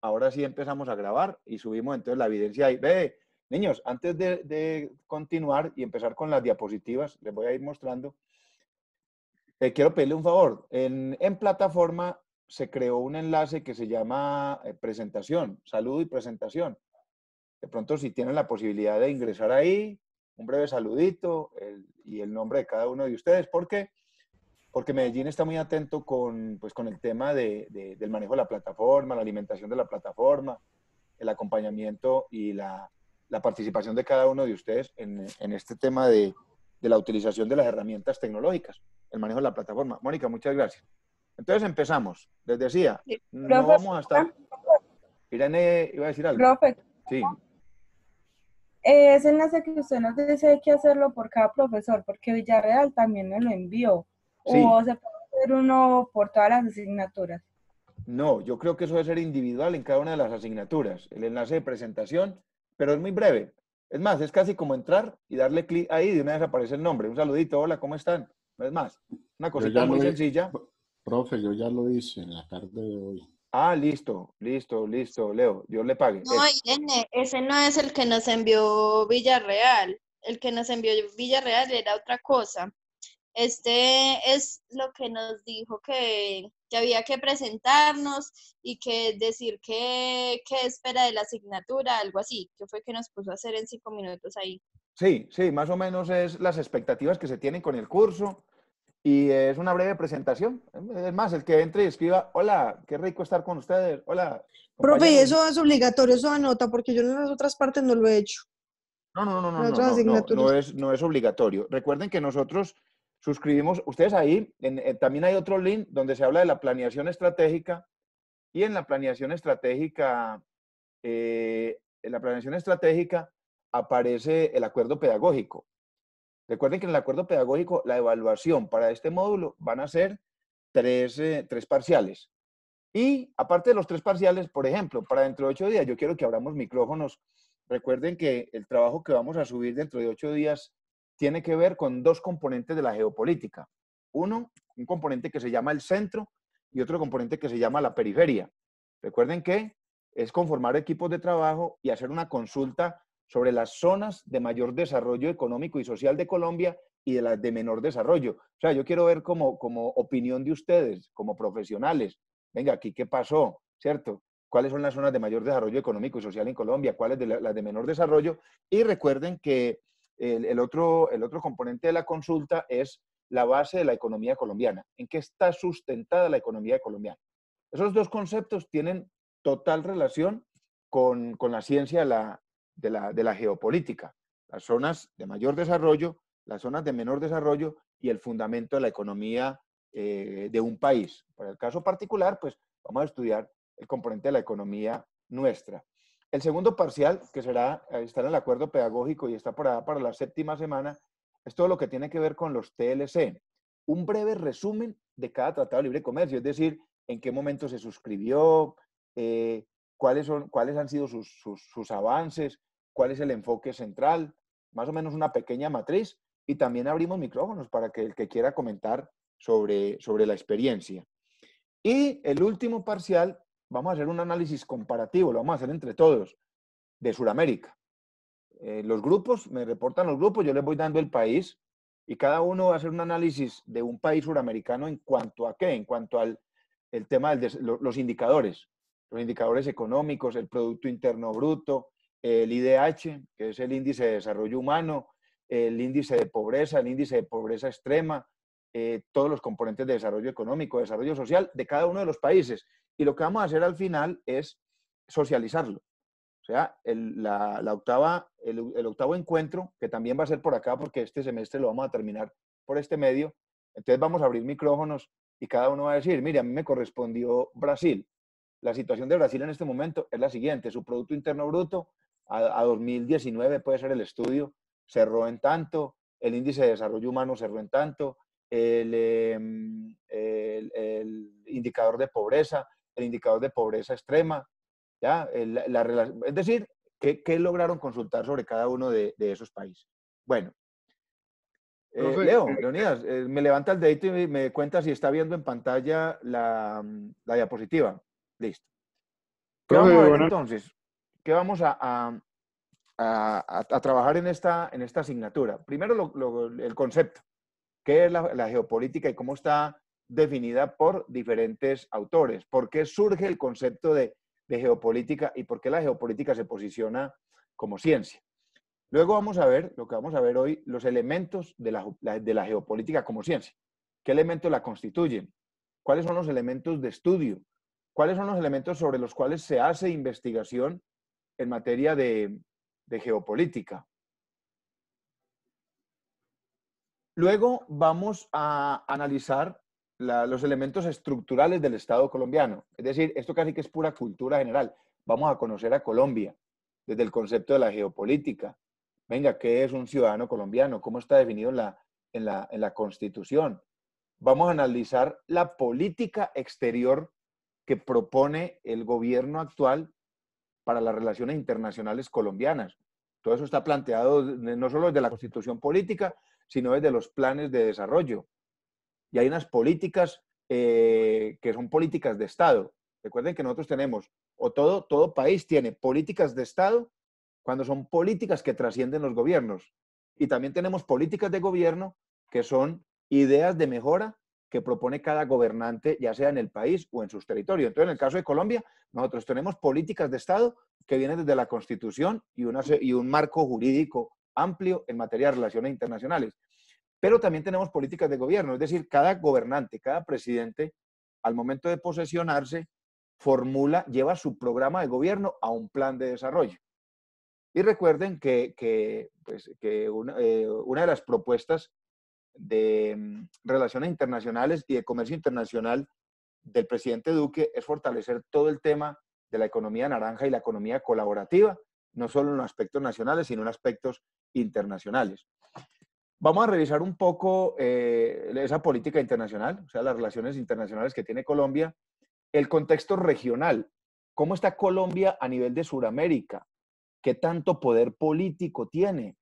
ahora sí empezamos a grabar y subimos entonces la evidencia ahí. Ve, niños, antes de, continuar y empezar con las diapositivas, les voy a ir mostrando. quiero pedirle un favor. En, plataforma se creó un enlace que se llama eh, presentación, saludo y presentación. De pronto, si tienen la posibilidad de ingresar ahí, un breve saludito y el nombre de cada uno de ustedes, porque qué? porque Medellín está muy atento con, pues, con el tema de, del manejo de la plataforma, la alimentación de la plataforma, el acompañamiento y la, participación de cada uno de ustedes en, en este tema de, la utilización de las herramientas tecnológicas, el manejo de la plataforma. Mónica, muchas gracias. Entonces empezamos. Les decía, no vamos a estar... Irene iba a decir algo. sí. Eh, es enlace que usted nos dice hay que hacerlo por cada profesor, porque Villarreal también me lo envió. ¿O se puede hacer uno por todas las asignaturas? No, yo creo que eso debe ser individual en cada una de las asignaturas, el enlace de presentación, pero es muy breve. Es más, es casi como entrar y darle clic ahí, y de una vez aparece el nombre, un saludito, hola, ¿cómo están? No es más, una cosita muy sencilla. Profe, yo ya lo hice en la tarde de hoy. Ah, listo, listo, listo, Leo, Dios le pague. No, Irene, ese no es el que nos envió Villarreal. El que nos envió Villarreal era otra cosa. Este es lo que nos dijo que, que había que presentarnos y que decir qué que espera de la asignatura, algo así, que fue que nos puso a hacer en cinco minutos ahí. Sí, sí, más o menos es las expectativas que se tienen con el curso y es una breve presentación. Es más, el que entre y escriba, hola, qué rico estar con ustedes, hola. Profe, eso es obligatorio, eso anota, porque yo en las otras partes no lo he hecho. No, no, no, no, no, es, no es obligatorio. Recuerden que nosotros suscribimos, ustedes ahí, eh, también hay otro link donde se habla de la planeación estratégica y en la planeación estratégica, eh, en la planeación estratégica aparece el acuerdo pedagógico. Recuerden que en el acuerdo pedagógico la evaluación para este módulo van a ser tres, eh, tres parciales. Y aparte de los tres parciales, por ejemplo, para dentro de ocho días, yo quiero que abramos micrófonos. Recuerden que el trabajo que vamos a subir dentro de ocho días tiene que ver con dos componentes de la geopolítica. Uno, un componente que se llama el centro y otro componente que se llama la periferia. Recuerden que es conformar equipos de trabajo y hacer una consulta sobre las zonas de mayor desarrollo económico y social de Colombia y de las de menor desarrollo. O sea, yo quiero ver como, como opinión de ustedes, como profesionales. Venga, aquí qué pasó, ¿cierto? ¿Cuáles son las zonas de mayor desarrollo económico y social en Colombia? ¿Cuáles de las de menor desarrollo? Y recuerden que el, otro, componente de la consulta es la base de la economía colombiana, en qué está sustentada la economía colombiana. Esos dos conceptos tienen total relación con, la ciencia de la, geopolítica, las zonas de mayor desarrollo, las zonas de menor desarrollo y el fundamento de la economía eh, de un país. Para el caso particular, pues vamos a estudiar el componente de la economía nuestra. El segundo parcial, que será, eh, está en el acuerdo pedagógico y está para, para la séptima semana, es todo lo que tiene que ver con los TLC. Un breve resumen de cada tratado de libre comercio, es decir, en qué momento se suscribió, eh, cuáles, son, cuáles han sido sus, avances, cuál es el enfoque central, más o menos una pequeña matriz y también abrimos micrófonos para que el que quiera comentar sobre, sobre la experiencia. Y el último parcial vamos a hacer un análisis comparativo, lo vamos a hacer entre todos, de Sudamérica. Eh, los grupos, me reportan los grupos, yo les voy dando el país y cada uno va a hacer un análisis de un país suramericano en cuanto a qué, en cuanto al el tema de los indicadores, los indicadores económicos, el Producto Interno Bruto, el IDH, que es el Índice de Desarrollo Humano, el Índice de Pobreza, el Índice de Pobreza Extrema, eh, todos los componentes de desarrollo económico, desarrollo social de cada uno de los países y lo que vamos a hacer al final es socializarlo. O sea, el, la, octava, el, octavo encuentro, que también va a ser por acá, porque este semestre lo vamos a terminar por este medio. Entonces vamos a abrir micrófonos y cada uno va a decir, mire, a mí me correspondió Brasil. La situación de Brasil en este momento es la siguiente. Su Producto Interno Bruto a, 2019 puede ser el estudio, cerró en tanto, el índice de desarrollo humano cerró en tanto, el, em, el, indicador de pobreza el indicador de pobreza extrema, ¿ya? es decir, ¿qué, lograron consultar sobre cada uno de, esos países? Bueno, eh, Leo, eh, Leonidas, eh, me levanta el dedito y me cuenta si está viendo en pantalla la, diapositiva. Listo. vamos a entonces? ¿Qué vamos a, a, trabajar en esta, en esta asignatura? Primero, el concepto. ¿Qué es la geopolítica y cómo está definida por diferentes autores. ¿Por qué surge el concepto de, geopolítica y por qué la geopolítica se posiciona como ciencia? Luego vamos a ver, lo que vamos a ver hoy, los elementos de la, geopolítica como ciencia. ¿Qué elementos la constituyen? ¿Cuáles son los elementos de estudio? ¿Cuáles son los elementos sobre los cuales se hace investigación en materia de geopolítica? Luego vamos a analizar los elementos estructurales del Estado colombiano. Es decir, esto casi que es pura cultura general. Vamos a conocer a Colombia desde el concepto de la geopolítica. Venga, ¿qué es un ciudadano colombiano? ¿Cómo está definido en la, en la Constitución? Vamos a analizar la política exterior que propone el gobierno actual para las relaciones internacionales colombianas. Todo eso está planteado no solo desde la constitución política, sino desde los planes de desarrollo y hay unas políticas eh, que son políticas de Estado. Recuerden que nosotros tenemos, o todo, todo país tiene políticas de Estado cuando son políticas que trascienden los gobiernos. Y también tenemos políticas de gobierno que son ideas de mejora que propone cada gobernante, ya sea en el país o en sus territorios. Entonces, en el caso de Colombia, nosotros tenemos políticas de Estado que vienen desde la Constitución y, una, y un marco jurídico amplio en materia de relaciones internacionales. Pero también tenemos políticas de gobierno, es decir, cada gobernante, cada presidente, al momento de posesionarse, formula, lleva su programa de gobierno a un plan de desarrollo. Y recuerden que, que, pues, que una, eh, de las propuestas de mm, relaciones internacionales y de comercio internacional del presidente Duque es fortalecer todo el tema de la economía naranja y la economía colaborativa, no solo en aspectos nacionales, sino en aspectos internacionales. Vamos a revisar un poco eh, esa política internacional, o sea, las relaciones internacionales que tiene Colombia, el contexto regional. ¿Cómo está Colombia a nivel de Sudamérica? ¿Qué tanto poder político tiene?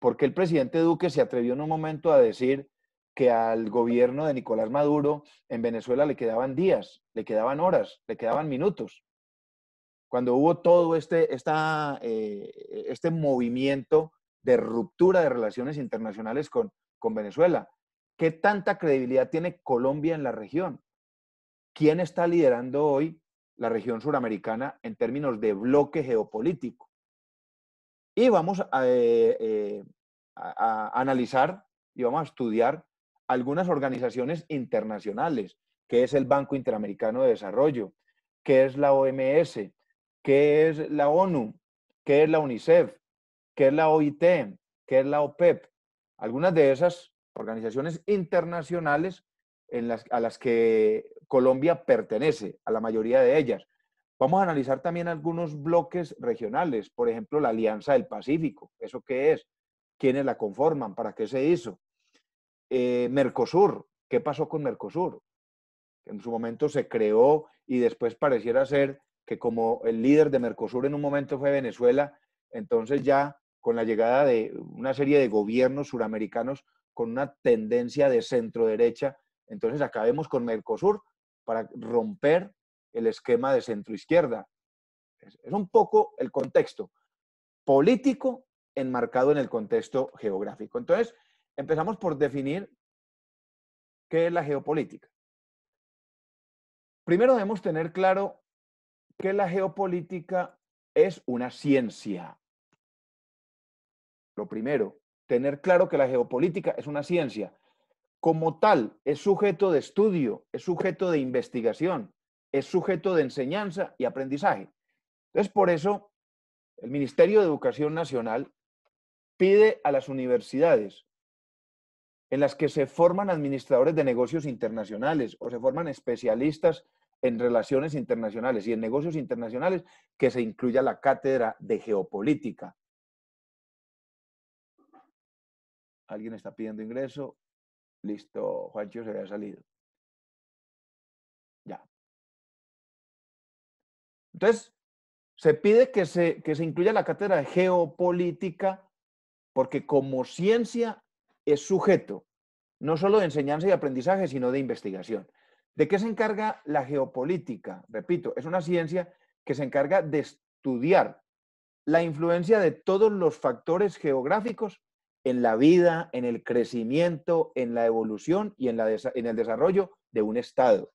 Porque el presidente Duque se atrevió en un momento a decir que al gobierno de Nicolás Maduro en Venezuela le quedaban días, le quedaban horas, le quedaban minutos? Cuando hubo todo este, esta, eh, este movimiento de ruptura de relaciones internacionales con, con Venezuela. ¿Qué tanta credibilidad tiene Colombia en la región? ¿Quién está liderando hoy la región suramericana en términos de bloque geopolítico? Y vamos a, eh, eh, a analizar y vamos a estudiar algunas organizaciones internacionales, que es el Banco Interamericano de Desarrollo, que es la OMS, que es la ONU, que es la UNICEF, qué es la OIT, que es la OPEP, e algunas de esas organizaciones internacionales en las, a las que Colombia pertenece, a la mayoría de ellas. Vamos a analizar también algunos bloques regionales, por ejemplo, la Alianza del Pacífico, ¿eso qué es? ¿Quiénes la conforman? ¿Para qué se hizo? Eh, Mercosur, ¿qué pasó con Mercosur? En su momento se creó y después pareciera ser que como el líder de Mercosur en un momento fue Venezuela, entonces ya con la llegada de una serie de gobiernos suramericanos con una tendencia de centro derecha. Entonces acabemos con Mercosur para romper el esquema de centro izquierda. Es, es un poco el contexto político enmarcado en el contexto geográfico. Entonces, empezamos por definir qué es la geopolítica. Primero debemos tener claro que la geopolítica es una ciencia, lo primero, tener claro que la geopolítica es una ciencia. Como tal, es sujeto de estudio, es sujeto de investigación, es sujeto de enseñanza y aprendizaje. Entonces, por eso, el Ministerio de Educación Nacional pide a las universidades en las que se forman administradores de negocios internacionales o se forman especialistas en relaciones internacionales y en negocios internacionales que se incluya la cátedra de geopolítica alguien está pidiendo ingreso, listo, Juancho se había salido. Ya. Entonces, se pide que se, se incluya la cátedra de geopolítica porque como ciencia es sujeto no solo de enseñanza y aprendizaje, sino de investigación. ¿De qué se encarga la geopolítica? Repito, es una ciencia que se encarga de estudiar la influencia de todos los factores geográficos en la vida, en el crecimiento, en la evolución y en, el desarrollo de un Estado.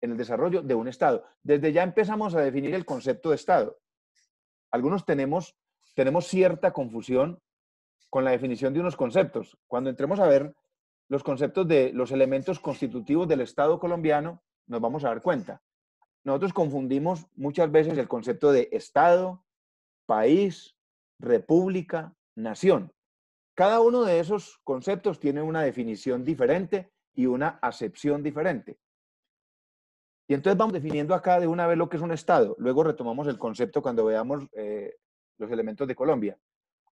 En el desarrollo de un Estado. Desde ya empezamos a definir el concepto de Estado. Algunos tenemos, tenemos cierta confusión con la definición de unos conceptos. Cuando entremos a ver los conceptos de los elementos constitutivos del Estado colombiano, nos vamos a dar cuenta. Nosotros confundimos muchas veces el concepto de Estado, país, república, nación. Cada uno de esos conceptos tiene una definición diferente y una acepción diferente. Y entonces vamos definiendo acá de una vez lo que es un Estado. Luego retomamos el concepto cuando veamos eh, los elementos de Colombia.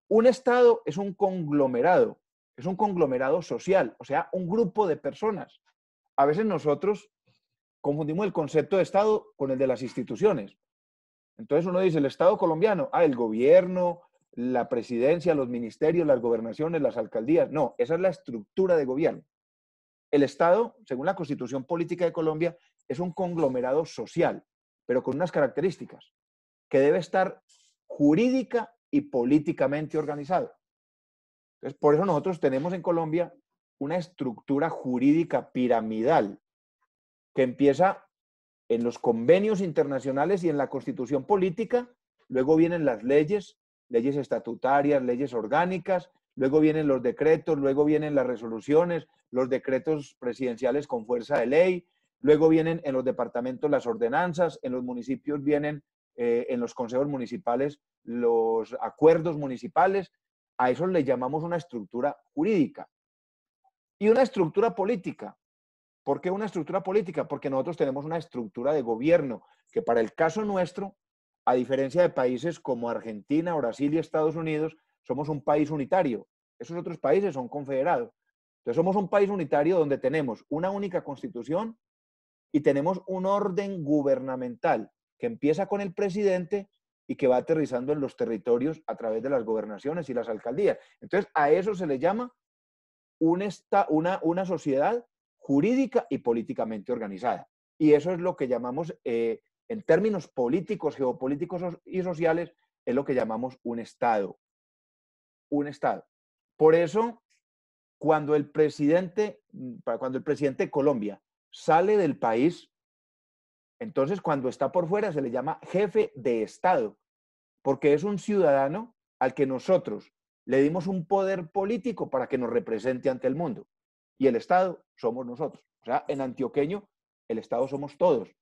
Un Estado es un conglomerado, es un conglomerado social, o sea, un grupo de personas. A veces nosotros confundimos el concepto de Estado con el de las instituciones. Entonces uno dice, el Estado colombiano, ah, el gobierno, la presidencia, los ministerios, las gobernaciones, las alcaldías. No, esa es la estructura de gobierno. El Estado, según la Constitución Política de Colombia, es un conglomerado social, pero con unas características, que debe estar jurídica y políticamente organizada. Entonces, por eso nosotros tenemos en Colombia una estructura jurídica piramidal que empieza en los convenios internacionales y en la constitución política, luego vienen las leyes, leyes estatutarias, leyes orgánicas, luego vienen los decretos, luego vienen las resoluciones, los decretos presidenciales con fuerza de ley, luego vienen en los departamentos las ordenanzas, en los municipios vienen eh, en los consejos municipales los acuerdos municipales, a eso le llamamos una estructura jurídica y una estructura política. ¿Por qué una estructura política? Porque nosotros tenemos una estructura de gobierno que para el caso nuestro a diferencia de países como Argentina, Brasil y Estados Unidos, somos un país unitario. Esos otros países son confederados. Entonces somos un país unitario donde tenemos una única constitución y tenemos un orden gubernamental que empieza con el presidente y que va aterrizando en los territorios a través de las gobernaciones y las alcaldías. Entonces, a eso se le llama una, una, sociedad jurídica y políticamente organizada. Y eso es lo que llamamos eh, en términos políticos, geopolíticos y sociales, es lo que llamamos un Estado. Un Estado. Por eso, cuando el presidente, cuando el presidente de Colombia sale del país, entonces cuando está por fuera se le llama jefe de Estado, porque es un ciudadano al que nosotros le dimos un poder político para que nos represente ante el mundo. Y el Estado somos nosotros. O sea, en antioqueño, el Estado somos todos,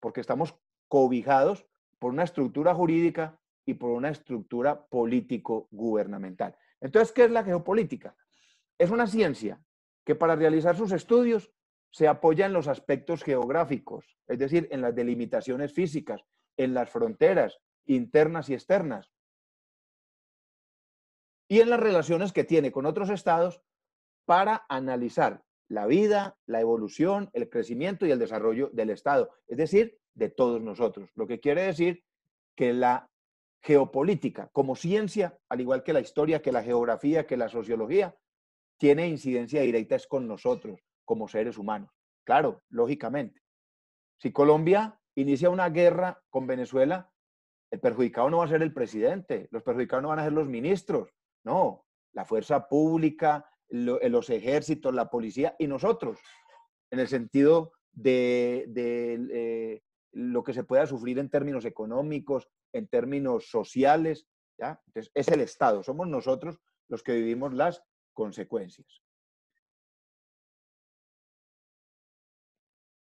porque estamos cobijados por una estructura jurídica y por una estructura político-gubernamental. Entonces, ¿qué es la geopolítica? Es una ciencia que para realizar sus estudios se apoya en los aspectos geográficos, es decir, en las delimitaciones físicas, en las fronteras internas y externas, y en las relaciones que tiene con otros estados para analizar la vida, la evolución, el crecimiento y el desarrollo del Estado. Es decir, de todos nosotros. Lo que quiere decir que la geopolítica como ciencia, al igual que la historia, que la geografía, que la sociología, tiene incidencia directa es con nosotros como seres humanos. Claro, lógicamente. Si Colombia inicia una guerra con Venezuela, el perjudicado no va a ser el presidente, los perjudicados no van a ser los ministros, no, la fuerza pública, los ejércitos, la policía y nosotros, en el sentido de, eh, lo que se pueda sufrir en términos económicos, en términos sociales. ¿ya? es el Estado, somos nosotros los que vivimos las consecuencias.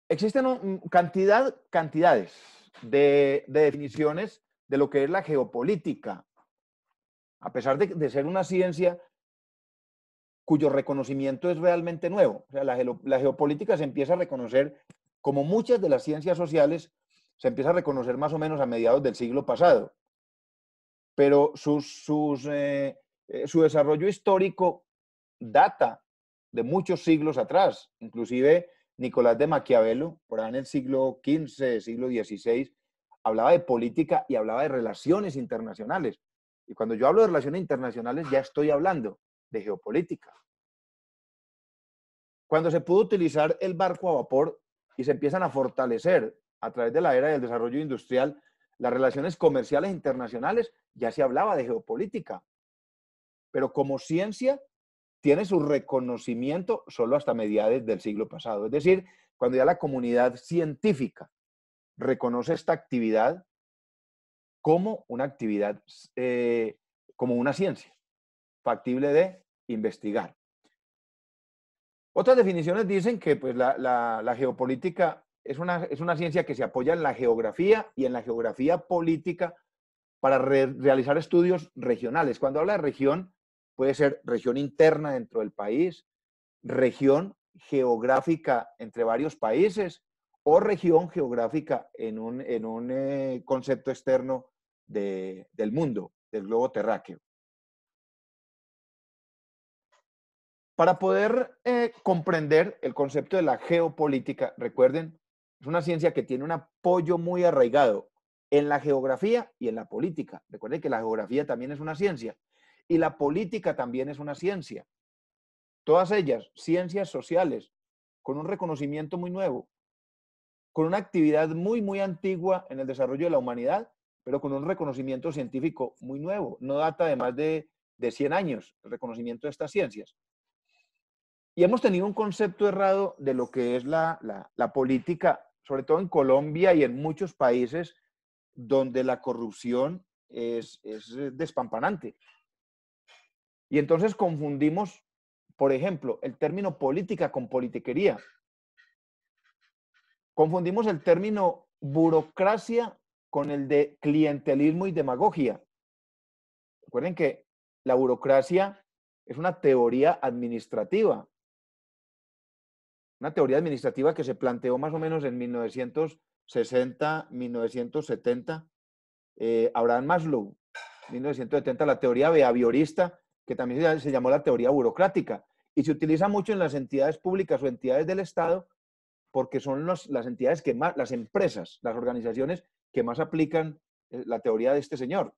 Existen cantidad, cantidades de, definiciones de lo que es la geopolítica. A pesar de, ser una ciencia cuyo reconocimiento es realmente nuevo. la, geopolítica se empieza a reconocer como muchas de las ciencias sociales, se empieza a reconocer más o menos a mediados del siglo pasado. Pero sus, eh, eh, su desarrollo histórico data de muchos siglos atrás. Inclusive Nicolás de Maquiavelo, por ahí en el siglo XV, siglo XVI, hablaba de política y hablaba de relaciones internacionales. Y cuando yo hablo de relaciones internacionales, ya estoy hablando de geopolítica. Cuando se pudo utilizar el barco a vapor, y se empiezan a fortalecer a través de la era del desarrollo industrial las relaciones comerciales internacionales, ya se hablaba de geopolítica, pero como ciencia tiene su reconocimiento solo hasta mediados del siglo pasado, es decir, cuando ya la comunidad científica reconoce esta actividad como una actividad, eh, como una ciencia factible de investigar. Otras definiciones dicen que pues, la, geopolítica es una, es una, ciencia que se apoya en la geografía y en la geografía política para realizar estudios regionales. Cuando habla de región, puede ser región interna dentro del país, región geográfica entre varios países o región geográfica en un, en un eh, concepto externo del mundo, del globo terráqueo. Para poder eh, comprender el concepto de la geopolítica, recuerden, es una ciencia que tiene un apoyo muy arraigado en la geografía y en la política. Recuerden que la geografía también es una ciencia y la política también es una ciencia. Todas ellas, ciencias sociales, con un reconocimiento muy nuevo, con una actividad muy, muy antigua en el desarrollo de la humanidad, pero con un reconocimiento científico muy nuevo. No data de más de, de 100 años el reconocimiento de estas ciencias. Y hemos tenido un concepto errado de lo que es la, política, sobre todo en Colombia y en muchos países donde la corrupción es, es eh, despampanante. Y entonces confundimos, por ejemplo, el término política con politiquería. Confundimos el término burocracia con el de clientelismo y demagogia. Recuerden que la burocracia es una teoría administrativa una teoría administrativa que se planteó más o menos en 1960, 1970. Eh, Abraham Maslow, 1970, la teoría behaviorista, que también se llamó la teoría burocrática, y se utiliza mucho en las entidades públicas o entidades del Estado, porque son las entidades que más, las empresas, las organizaciones que más aplican eh, la teoría de este señor,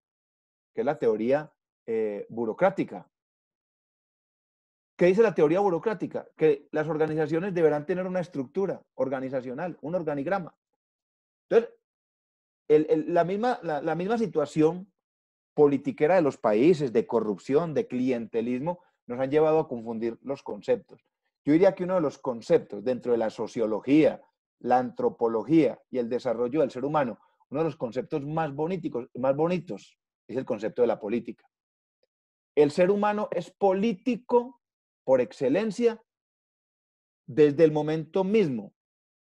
que es la teoría eh, burocrática. ¿Qué dice la teoría burocrática? Que las organizaciones deberán tener una estructura organizacional, un organigrama. Entonces, la, misma, misma situación politiquera de los países, de corrupción, de clientelismo, nos han llevado a confundir los conceptos. Yo diría que uno de los conceptos dentro de la sociología, la antropología y el desarrollo del ser humano, uno de los conceptos más, bonitos, más bonitos es el concepto de la política. El ser humano es político por excelencia desde el momento mismo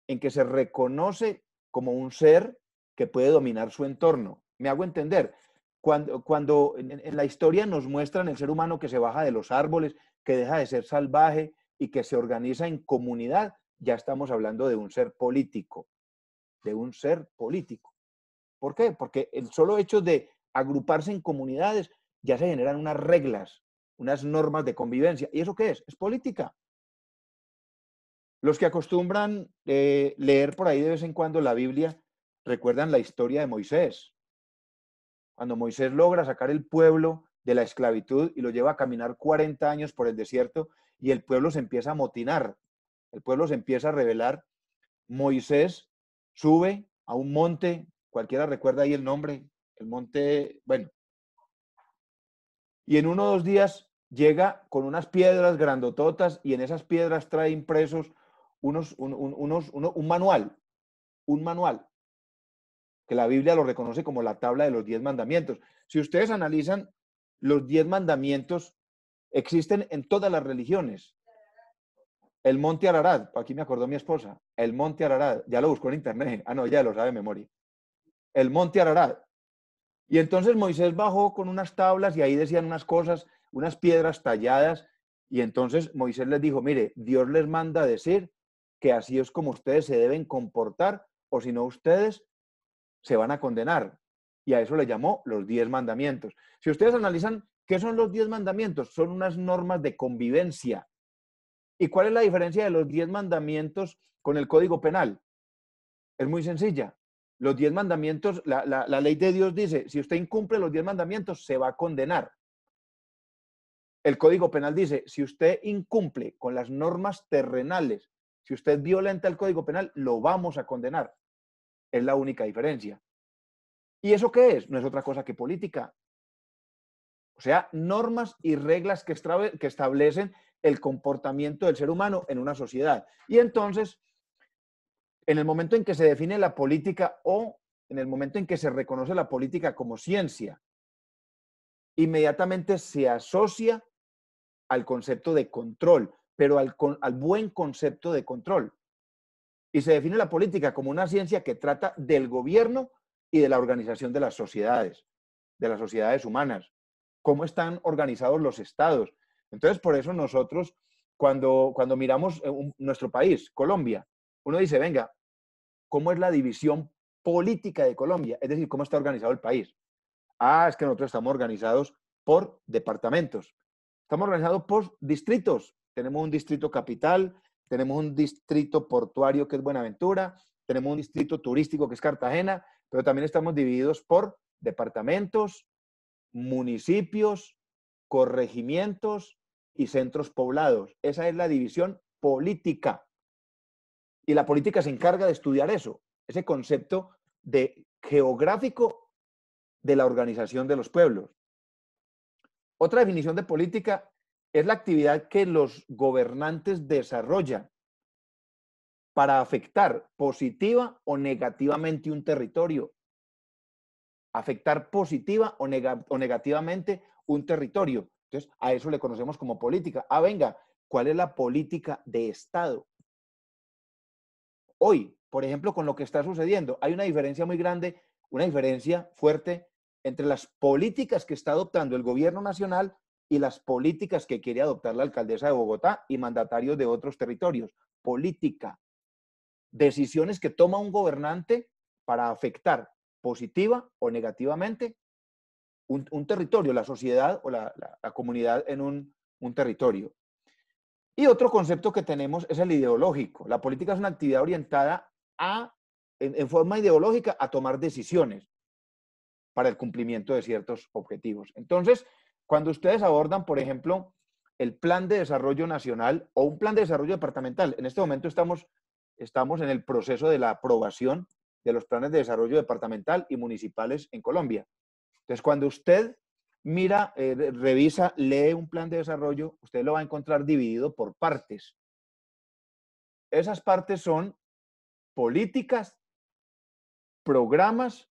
en que se reconoce como un ser que puede dominar su entorno. Me hago entender. Cuando, cuando en, en la historia nos muestran el ser humano que se baja de los árboles, que deja de ser salvaje y que se organiza en comunidad, ya estamos hablando de un ser político, de un ser político. ¿Por qué? Porque el solo hecho de agruparse en comunidades ya se generan unas reglas unas normas de convivencia. ¿Y eso qué es? Es política. Los que acostumbran eh, leer por ahí de vez en cuando la Biblia recuerdan la historia de Moisés. Cuando Moisés logra sacar el pueblo de la esclavitud y lo lleva a caminar 40 años por el desierto y el pueblo se empieza a motinar, el pueblo se empieza a rebelar. Moisés sube a un monte, cualquiera recuerda ahí el nombre, el monte, bueno, y en uno o dos días llega con unas piedras grandototas y en esas piedras trae impresos unos, un, un manual, un manual, que la Biblia lo reconoce como la tabla de los diez mandamientos. Si ustedes analizan los diez mandamientos, existen en todas las religiones. El monte Ararat, aquí me acordó mi esposa, el monte Ararat, ya lo buscó en internet, ah no, ya lo sabe de memoria. El monte Ararat, y entonces Moisés bajó con unas tablas y ahí decían unas cosas, unas piedras talladas. Y entonces Moisés les dijo, mire, Dios les manda decir que así es como ustedes se deben comportar o si no ustedes se van a condenar. Y a eso le llamó los diez mandamientos. Si ustedes analizan qué son los diez mandamientos, son unas normas de convivencia. ¿Y cuál es la diferencia de los diez mandamientos con el código penal? Es muy sencilla. Los diez mandamientos, la, ley de Dios dice, si usted incumple los diez mandamientos, se va a condenar. El Código Penal dice, si usted incumple con las normas terrenales, si usted violenta el Código Penal, lo vamos a condenar. Es la única diferencia. ¿Y eso qué es? No es otra cosa que política. O sea, normas y reglas que, establecen el comportamiento del ser humano en una sociedad. Y entonces, en el momento en que se define la política o en el momento en que se reconoce la política como ciencia, inmediatamente se asocia al concepto de control, pero al, buen concepto de control. Y se define la política como una ciencia que trata del gobierno y de la organización de las sociedades, de las sociedades humanas, cómo están organizados los estados. Entonces, por eso nosotros, cuando, cuando miramos eh, nuestro país, Colombia, uno dice, venga, ¿cómo es la división política de Colombia? Es decir, ¿cómo está organizado el país? Ah, es que nosotros estamos organizados por departamentos. Estamos organizados por distritos. Tenemos un distrito capital, tenemos un distrito portuario que es Buenaventura, tenemos un distrito turístico que es Cartagena, pero también estamos divididos por departamentos, municipios, corregimientos y centros poblados. Esa es la división política. Y la política se encarga de estudiar eso, ese concepto de geográfico de la organización de los pueblos. Otra definición de política es la actividad que los gobernantes desarrollan para afectar positiva o negativamente un territorio. Afectar positiva o, o negativamente un territorio. Entonces, a eso le conocemos como política. Ah, venga, ¿cuál es la política de Estado? hoy, por ejemplo, con lo que está sucediendo. Hay una diferencia muy grande, una diferencia fuerte entre las políticas que está adoptando el gobierno nacional y las políticas que quiere adoptar la alcaldesa de Bogotá y mandatarios de otros territorios. Política. Decisiones que toma un gobernante para afectar positiva o negativamente un, territorio, la sociedad o la, comunidad en un territorio. Y otro concepto que tenemos es el ideológico. La política es una actividad orientada a, en, forma ideológica a tomar decisiones para el cumplimiento de ciertos objetivos. Entonces, cuando ustedes abordan, por ejemplo, el plan de desarrollo nacional o un plan de desarrollo departamental, en este momento estamos, estamos en el proceso de la aprobación de los planes de desarrollo departamental y municipales en Colombia. Entonces, cuando usted mira, eh, revisa, lee un plan de desarrollo, usted lo va a encontrar dividido por partes. Esas partes son políticas, programas,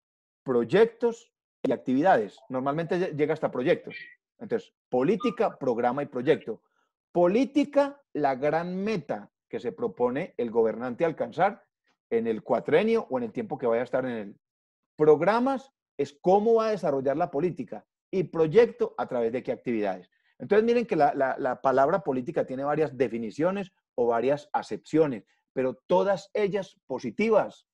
proyectos y actividades. Normalmente llega hasta proyectos. Entonces, política, programa y proyecto. Política, la gran meta que se propone el gobernante alcanzar en el cuatrenio o en el tiempo que vaya a estar en el. Programas es cómo va a desarrollar la política y proyecto a través de qué actividades. Entonces, miren que la, palabra política tiene varias definiciones o varias acepciones, pero todas ellas positivas.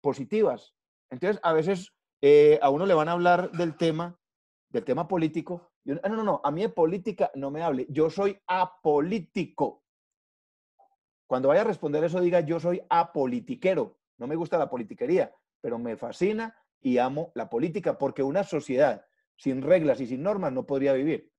Positivas. Entonces, a veces eh, a uno le van a hablar del tema, del tema político, ah, no, no, no, a mí de política no me hable, yo soy apolítico. Cuando vaya a responder eso, diga yo soy apolitiquero. No me gusta la politiquería, pero me fascina y amo la política, porque una sociedad sin reglas y sin normas no podría vivir.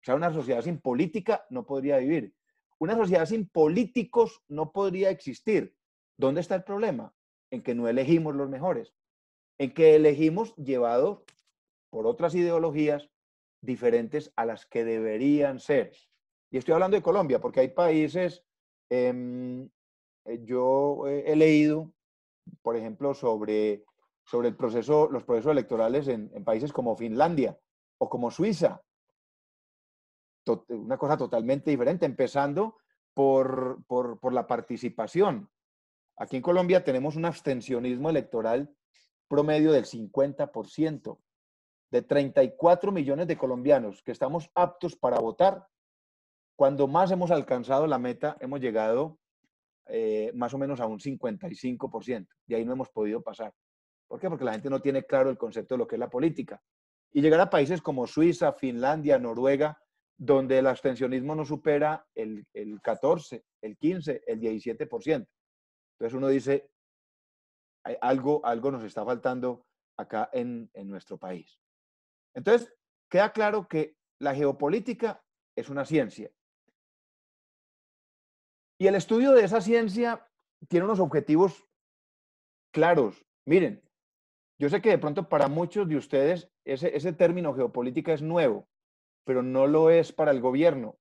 O sea, una sociedad sin política no podría vivir. Una sociedad sin políticos no podría existir. ¿Dónde está el problema? En que no elegimos los mejores, en que elegimos llevados por otras ideologías diferentes a las que deberían ser. Y estoy hablando de Colombia, porque hay países, em, eh, yo he leído, por ejemplo, sobre sobre el proceso, los procesos electorales en, países como Finlandia o como Suiza. una cosa totalmente diferente, empezando por, por, por la participación. Aquí en Colombia tenemos un abstencionismo electoral promedio del 50%. De 34 millones de colombianos que estamos aptos para votar, cuando más hemos alcanzado la meta, hemos llegado eh, más o menos a un 55%. y ahí no hemos podido pasar. ¿Por qué? Porque la gente no tiene claro el concepto de lo que es la política. Y llegar a países como Suiza, Finlandia, Noruega, donde el abstencionismo no supera el, 14, el 15, el 17%. Entonces uno dice, algo, algo nos está faltando acá en, en nuestro país. Entonces, queda claro que la geopolítica es una ciencia. Y el estudio de esa ciencia tiene unos objetivos claros. Miren, yo sé que de pronto para muchos de ustedes ese, término geopolítica es nuevo, pero no lo es para el gobierno,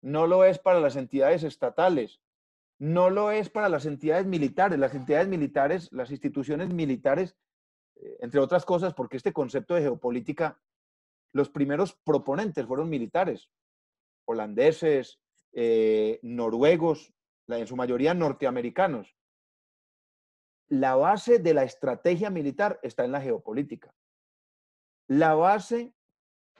no lo es para las entidades estatales, no lo es para las entidades militares. Las entidades militares, las instituciones militares, eh, entre otras cosas, porque este concepto de geopolítica, los primeros proponentes fueron militares, holandeses, eh, noruegos, en su mayoría norteamericanos la base de la estrategia militar está en la geopolítica. La base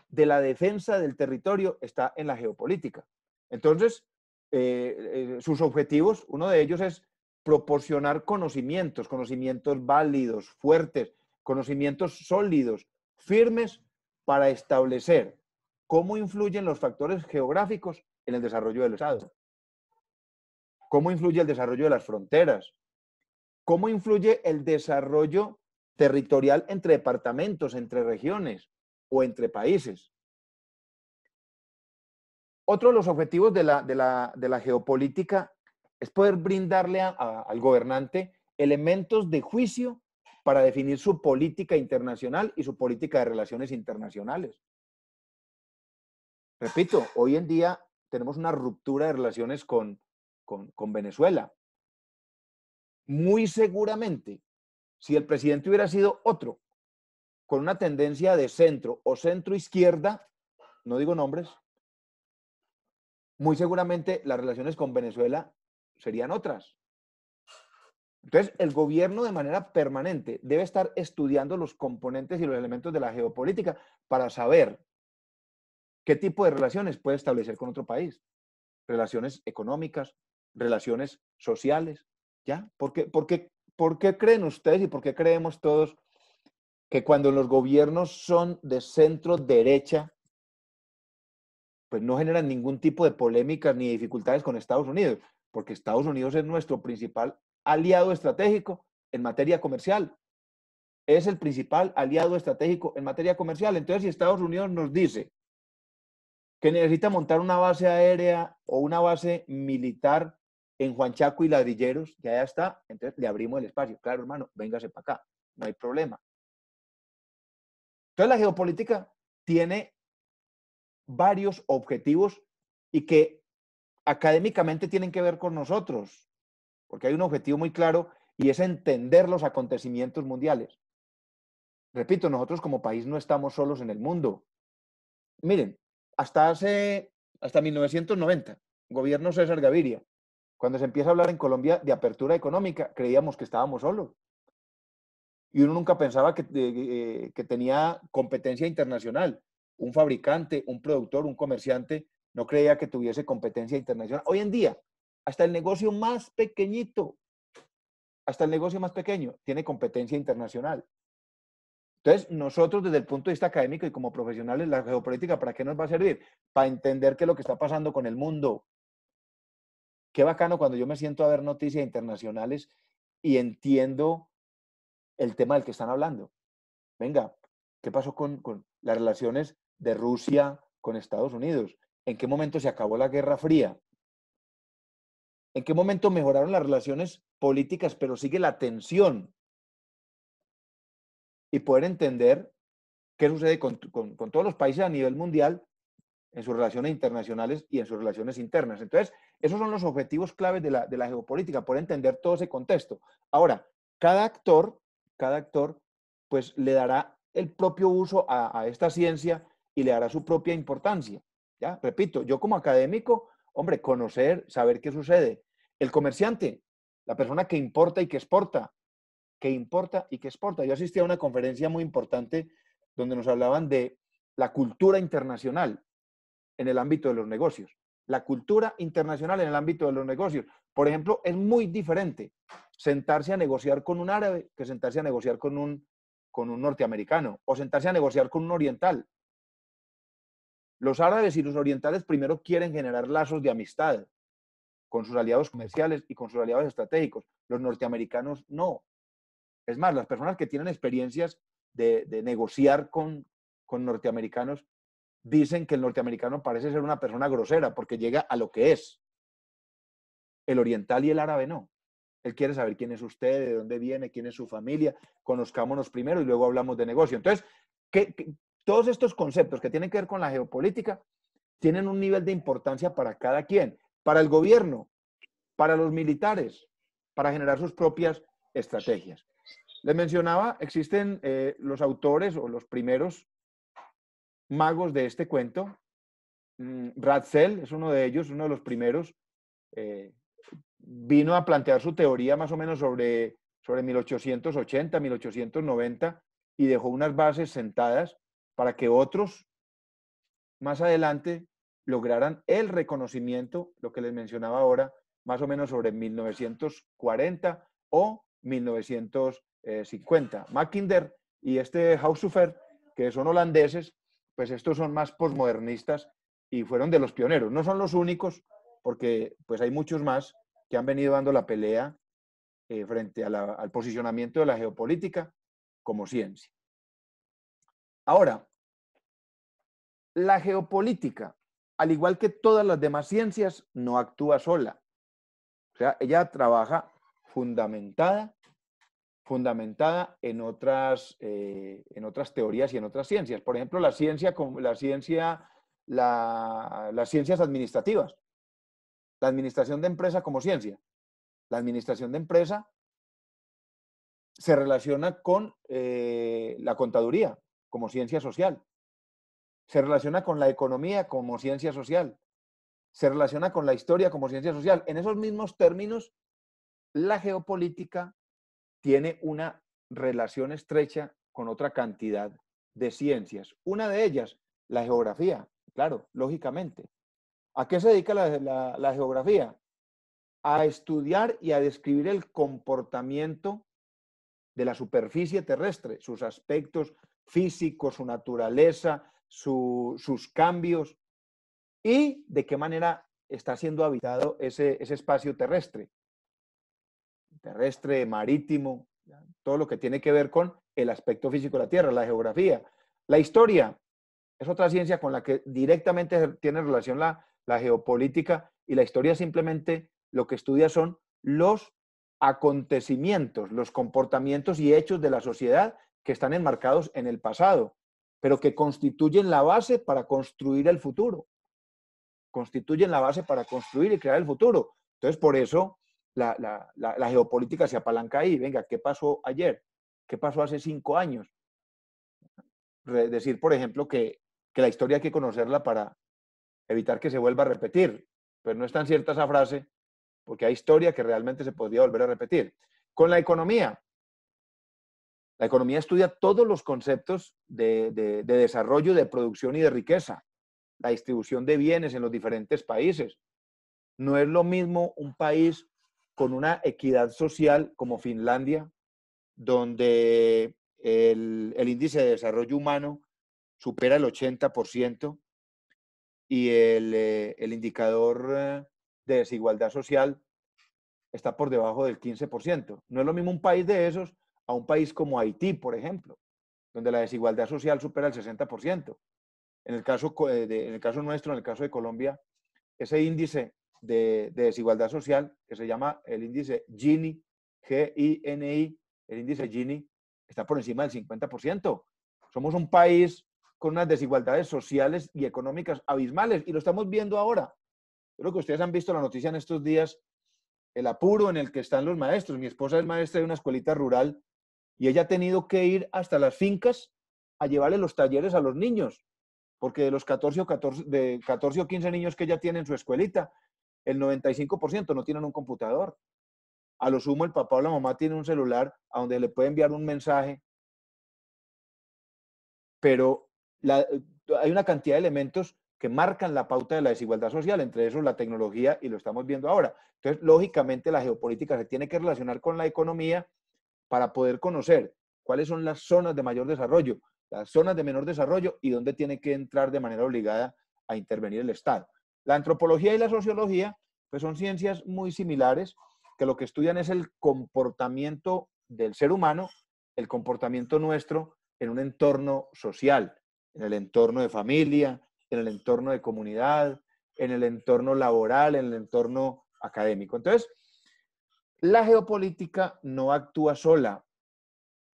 de la defensa del territorio está en la geopolítica. Entonces, eh, eh, sus objetivos, uno de ellos es proporcionar conocimientos, conocimientos válidos, fuertes, conocimientos sólidos, firmes, para establecer cómo influyen los factores geográficos en el desarrollo del Estado, cómo influye el desarrollo de las fronteras, ¿Cómo influye el desarrollo territorial entre departamentos, entre regiones o entre países? Otro de los objetivos de la, geopolítica es poder brindarle al gobernante elementos de juicio para definir su política internacional y su política de relaciones internacionales. Repito, hoy en día tenemos una ruptura de relaciones con Venezuela muy seguramente, si el presidente hubiera sido otro, con una tendencia de centro o centro izquierda, no digo nombres, muy seguramente las relaciones con Venezuela serían otras. Entonces, el gobierno de manera permanente debe estar estudiando los componentes y los elementos de la geopolítica para saber qué tipo de relaciones puede establecer con otro país. Relaciones económicas, relaciones sociales, ¿Ya? ¿Por qué, ¿Por qué, creen ustedes y por qué creemos todos que cuando los gobiernos son de centro derecha, pues no generan ningún tipo de polémicas ni dificultades con Estados Unidos? Porque Estados Unidos es nuestro principal aliado estratégico en materia comercial. Es el principal aliado estratégico en materia comercial. Entonces, si Estados Unidos nos dice que necesita montar una base aérea o una base militar en Chaco y Ladrilleros, ya está, entonces le abrimos el espacio. Claro, hermano, véngase para acá, no hay problema. Entonces la geopolítica tiene varios objetivos y que académicamente tienen que ver con nosotros, porque hay un objetivo muy claro y es entender los acontecimientos mundiales. Repito, nosotros como país no estamos solos en el mundo. Miren, hasta hace, hasta 1990, gobierno César Gaviria, cuando se empieza a hablar en Colombia de apertura económica, creíamos que estábamos solos. Y uno nunca pensaba que, eh, que tenía competencia internacional. Un fabricante, un productor, un comerciante, no creía que tuviese competencia internacional. Hoy en día, hasta el negocio más pequeñito, hasta el negocio más pequeño, tiene competencia internacional. Entonces, nosotros desde el punto de vista académico y como profesionales, la geopolítica, ¿para qué nos va a servir? Para entender qué es lo que está pasando con el mundo, qué bacano cuando yo me siento a ver noticias internacionales y entiendo el tema del que están hablando. Venga, ¿qué pasó con, las relaciones de Rusia con Estados Unidos? ¿En qué momento se acabó la Guerra Fría? ¿En qué momento mejoraron las relaciones políticas, pero sigue la tensión? Y poder entender qué sucede con todos los países a nivel mundial en sus relaciones internacionales y en sus relaciones internas. Entonces, esos son los objetivos claves de la, de la geopolítica, por entender todo ese contexto. Ahora, cada actor, cada actor, pues le dará el propio uso a, esta ciencia y le dará su propia importancia. ¿ya? Repito, yo como académico, hombre, conocer, saber qué sucede. El comerciante, la persona que importa y que exporta, que importa y que exporta. Yo asistí a una conferencia muy importante donde nos hablaban de la cultura internacional en el ámbito de los negocios. La cultura internacional en el ámbito de los negocios. Por ejemplo, es muy diferente sentarse a negociar con un árabe que sentarse a negociar con un, con un norteamericano o sentarse a negociar con un oriental. Los árabes y los orientales primero quieren generar lazos de amistad con sus aliados comerciales y con sus aliados estratégicos. Los norteamericanos no. Es más, las personas que tienen experiencias de, de negociar con, con norteamericanos dicen que el norteamericano parece ser una persona grosera porque llega a lo que es. El oriental y el árabe no. Él quiere saber quién es usted, de dónde viene, quién es su familia, conozcámonos primero y luego hablamos de negocio. Entonces, que, todos estos conceptos que tienen que ver con la geopolítica tienen un nivel de importancia para cada quien, para el gobierno, para los militares, para generar sus propias estrategias. Les mencionaba, existen eh, los autores o los primeros magos de este cuento. Mm, Ratzel es uno de ellos, uno de los primeros. Eh, vino a plantear su teoría más o menos sobre, sobre 1880, 1890 y dejó unas bases sentadas para que otros más adelante lograran el reconocimiento, lo que les mencionaba ahora, más o menos sobre 1940 o 1950. Eh, Mackinder y este Haushofer, que son holandeses, pues estos son más posmodernistas y fueron de los pioneros. No son los únicos, porque pues hay muchos más que han venido dando la pelea eh, frente al posicionamiento de la geopolítica como ciencia. Ahora, la geopolítica, al igual que todas las demás ciencias, no actúa sola. O sea, ella trabaja fundamentada fundamentada en otras, eh, en otras teorías y en otras ciencias. Por ejemplo, la ciencia, la ciencia, la, las ciencias administrativas, la administración de empresa como ciencia. La administración de empresa se relaciona con eh, la contaduría como ciencia social, se relaciona con la economía como ciencia social, se relaciona con la historia como ciencia social. En esos mismos términos, la geopolítica tiene una relación estrecha con otra cantidad de ciencias. Una de ellas, la geografía, claro, lógicamente. ¿A qué se dedica la, geografía? A estudiar y a describir el comportamiento de la superficie terrestre, sus aspectos físicos, su naturaleza, sus cambios y de qué manera está siendo habitado ese espacio terrestre terrestre, marítimo, todo lo que tiene que ver con el aspecto físico de la Tierra, la geografía. La historia es otra ciencia con la que directamente tiene relación la geopolítica y la historia simplemente lo que estudia son los acontecimientos, los comportamientos y hechos de la sociedad que están enmarcados en el pasado, pero que constituyen la base para construir el futuro. Constituyen la base para construir y crear el futuro. Entonces, por eso, la, la, la, geopolítica se apalanca ahí. Venga, ¿qué pasó ayer? ¿Qué pasó hace cinco años? Decir, por ejemplo, que, que la historia hay que conocerla para evitar que se vuelva a repetir. Pero no es tan cierta esa frase, porque hay historia que realmente se podría volver a repetir. Con la economía. La economía estudia todos los conceptos de, de, de desarrollo, de producción y de riqueza, la distribución de bienes en los diferentes países. No es lo mismo un país con una equidad social como Finlandia, donde el, índice de desarrollo humano supera el 80% y eh, el, indicador de desigualdad social está por debajo del 15%. No es lo mismo un país de esos a un país como Haití, por ejemplo, donde la desigualdad social supera el 60%. En el caso, eh, en el caso nuestro, en el caso de Colombia, ese índice de, desigualdad social, que se llama el índice Gini, G-I-N-I, el índice Gini, está por encima del 50%. Somos un país con unas desigualdades sociales y económicas abismales y lo estamos viendo ahora. Creo que ustedes han visto la noticia en estos días, el apuro en el que están los maestros. Mi esposa es maestra de una escuelita rural y ella ha tenido que ir hasta las fincas a llevarle los talleres a los niños, porque de los 14 o, 14, de 14 o 15 niños que ella tiene en su escuelita, el 95% no tienen un computador. A lo sumo el papá o la mamá tiene un celular a donde le puede enviar un mensaje, pero hay una cantidad de elementos que marcan la pauta de la desigualdad social, entre esos la tecnología y lo estamos viendo ahora. Entonces, lógicamente, la geopolítica se tiene que relacionar con la economía para poder conocer cuáles son las zonas de mayor desarrollo, las zonas de menor desarrollo y dónde tiene que entrar de manera obligada a intervenir el Estado. La antropología y la sociología pues son ciencias muy similares que lo que estudian es el comportamiento del ser humano, el comportamiento nuestro en un entorno social, en el entorno de familia, en el entorno de comunidad, en el entorno laboral, en el entorno académico. Entonces, la geopolítica no actúa sola,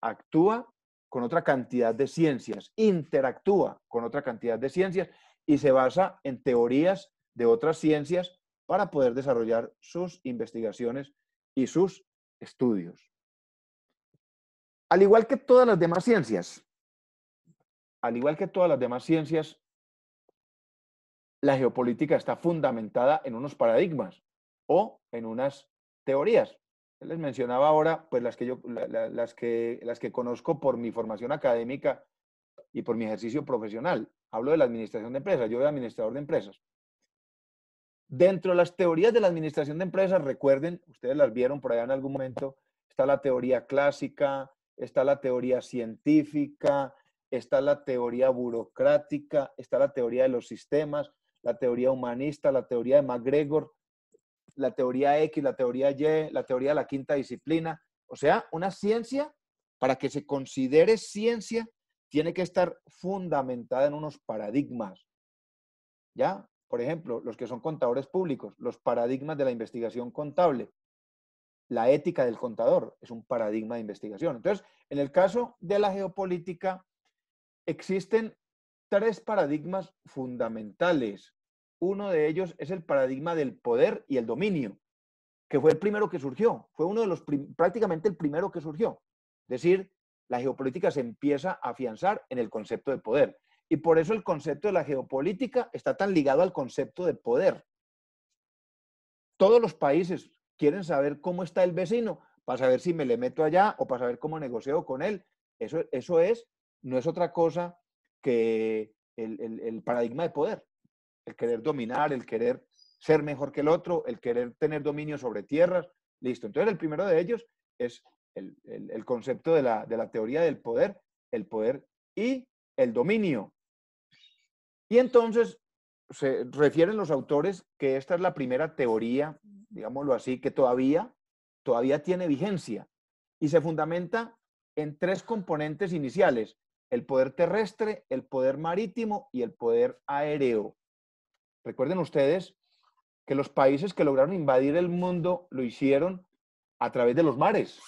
actúa con otra cantidad de ciencias, interactúa con otra cantidad de ciencias y se basa en teorías de otras ciencias para poder desarrollar sus investigaciones y sus estudios. Al igual que todas las demás ciencias, al igual que todas las demás ciencias, la geopolítica está fundamentada en unos paradigmas o en unas teorías. Les mencionaba ahora, pues las que yo, las que, las que conozco por mi formación académica y por mi ejercicio profesional. Hablo de la administración de empresas, yo era administrador de empresas. Dentro de las teorías de la administración de empresas, recuerden, ustedes las vieron por allá en algún momento, está la teoría clásica, está la teoría científica, está la teoría burocrática, está la teoría de los sistemas, la teoría humanista, la teoría de McGregor, la teoría X, la teoría Y, la teoría de la quinta disciplina. O sea, una ciencia, para que se considere ciencia, tiene que estar fundamentada en unos paradigmas. ¿Ya? por ejemplo, los que son contadores públicos, los paradigmas de la investigación contable. La ética del contador es un paradigma de investigación. Entonces, en el caso de la geopolítica, existen tres paradigmas fundamentales. Uno de ellos es el paradigma del poder y el dominio, que fue el primero que surgió, fue uno de los prácticamente el primero que surgió. Es decir, la geopolítica se empieza a afianzar en el concepto de poder. Y por eso el concepto de la geopolítica está tan ligado al concepto de poder. Todos los países quieren saber cómo está el vecino para saber si me le meto allá o para saber cómo negocio con él. Eso, eso es, no es otra cosa que el, paradigma de poder, el querer dominar, el querer ser mejor que el otro, el querer tener dominio sobre tierras. Listo. Entonces, el primero de ellos es el, concepto de la, de la, teoría del poder, el poder y el dominio. Y entonces se refieren los autores que esta es la primera teoría, digámoslo así, que todavía, todavía tiene vigencia y se fundamenta en tres componentes iniciales, el poder terrestre, el poder marítimo y el poder aéreo. Recuerden ustedes que los países que lograron invadir el mundo lo hicieron a través de los mares,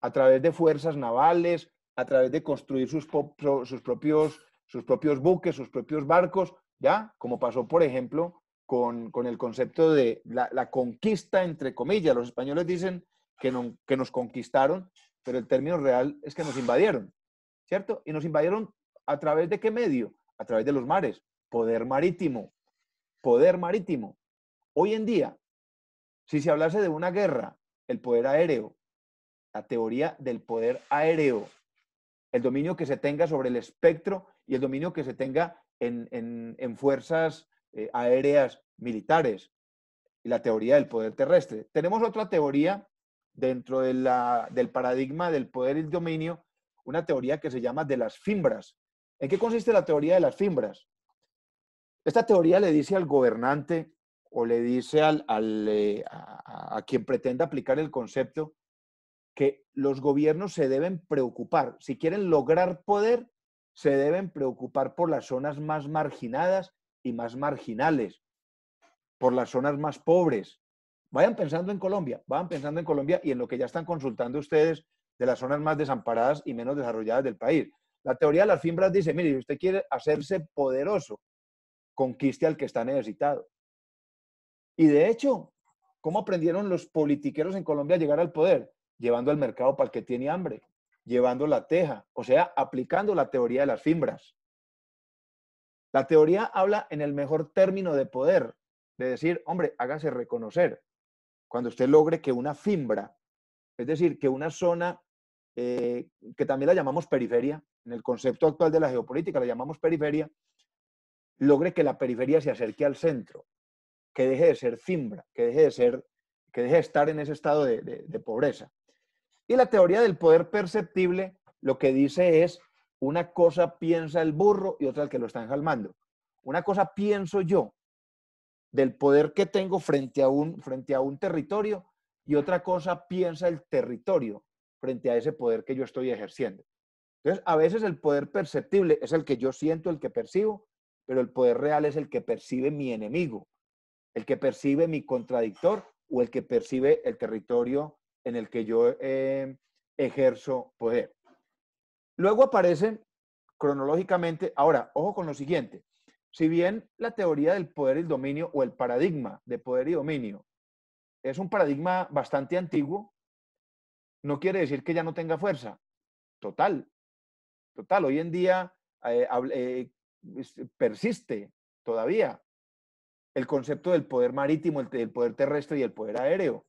a través de fuerzas navales, a través de construir sus, sus propios sus propios buques, sus propios barcos, ¿ya? Como pasó, por ejemplo, con, con el concepto de la, conquista, entre comillas. Los españoles dicen que, no, que nos conquistaron, pero el término real es que nos invadieron, ¿cierto? Y nos invadieron a través de qué medio? A través de los mares, poder marítimo, poder marítimo. Hoy en día, si se hablase de una guerra, el poder aéreo, la teoría del poder aéreo, el dominio que se tenga sobre el espectro y el dominio que se tenga en, fuerzas eh, aéreas militares y la teoría del poder terrestre. Tenemos otra teoría dentro de del paradigma del poder y el dominio, una teoría que se llama de las fimbras. ¿En qué consiste la teoría de las fimbras? Esta teoría le dice al gobernante o le dice eh, a, a quien pretenda aplicar el concepto que los gobiernos se deben preocupar, si quieren lograr poder, se deben preocupar por las zonas más marginadas y más marginales, por las zonas más pobres. Vayan pensando en Colombia, vayan pensando en Colombia y en lo que ya están consultando ustedes de las zonas más desamparadas y menos desarrolladas del país. La teoría de las fimbras dice, mire, si usted quiere hacerse poderoso, conquiste al que está necesitado. Y de hecho, ¿cómo aprendieron los politiqueros en Colombia a llegar al poder? Llevando al mercado para el que tiene hambre llevando la teja, o sea, aplicando la teoría de las fimbras. La teoría habla en el mejor término de poder, de decir, hombre, hágase reconocer. Cuando usted logre que una fimbra, es decir, que una zona eh, que también la llamamos periferia, en el concepto actual de la geopolítica la llamamos periferia, logre que la periferia se acerque al centro, que deje de ser fimbra, que deje de ser, que deje estar en ese estado de pobreza. Y la teoría del poder perceptible lo que dice es, una cosa piensa el burro y otra el que lo está enjalmando. Una cosa pienso yo del poder que tengo frente a un, frente a un territorio y otra cosa piensa el territorio frente a ese poder que yo estoy ejerciendo. Entonces, a veces el poder perceptible es el que yo siento, el que percibo, pero el poder real es el que percibe mi enemigo, el que percibe mi contradictor o el que percibe el territorio en el que yo eh, ejerzo poder. Luego aparece, cronológicamente, ahora, ojo con lo siguiente, si bien la teoría del poder y el dominio o el paradigma de poder y dominio es un paradigma bastante antiguo, no quiere decir que ya no tenga fuerza. Total, total. Hoy en día eh, eh, persiste todavía el concepto del poder marítimo, el, el, poder terrestre y el poder aéreo.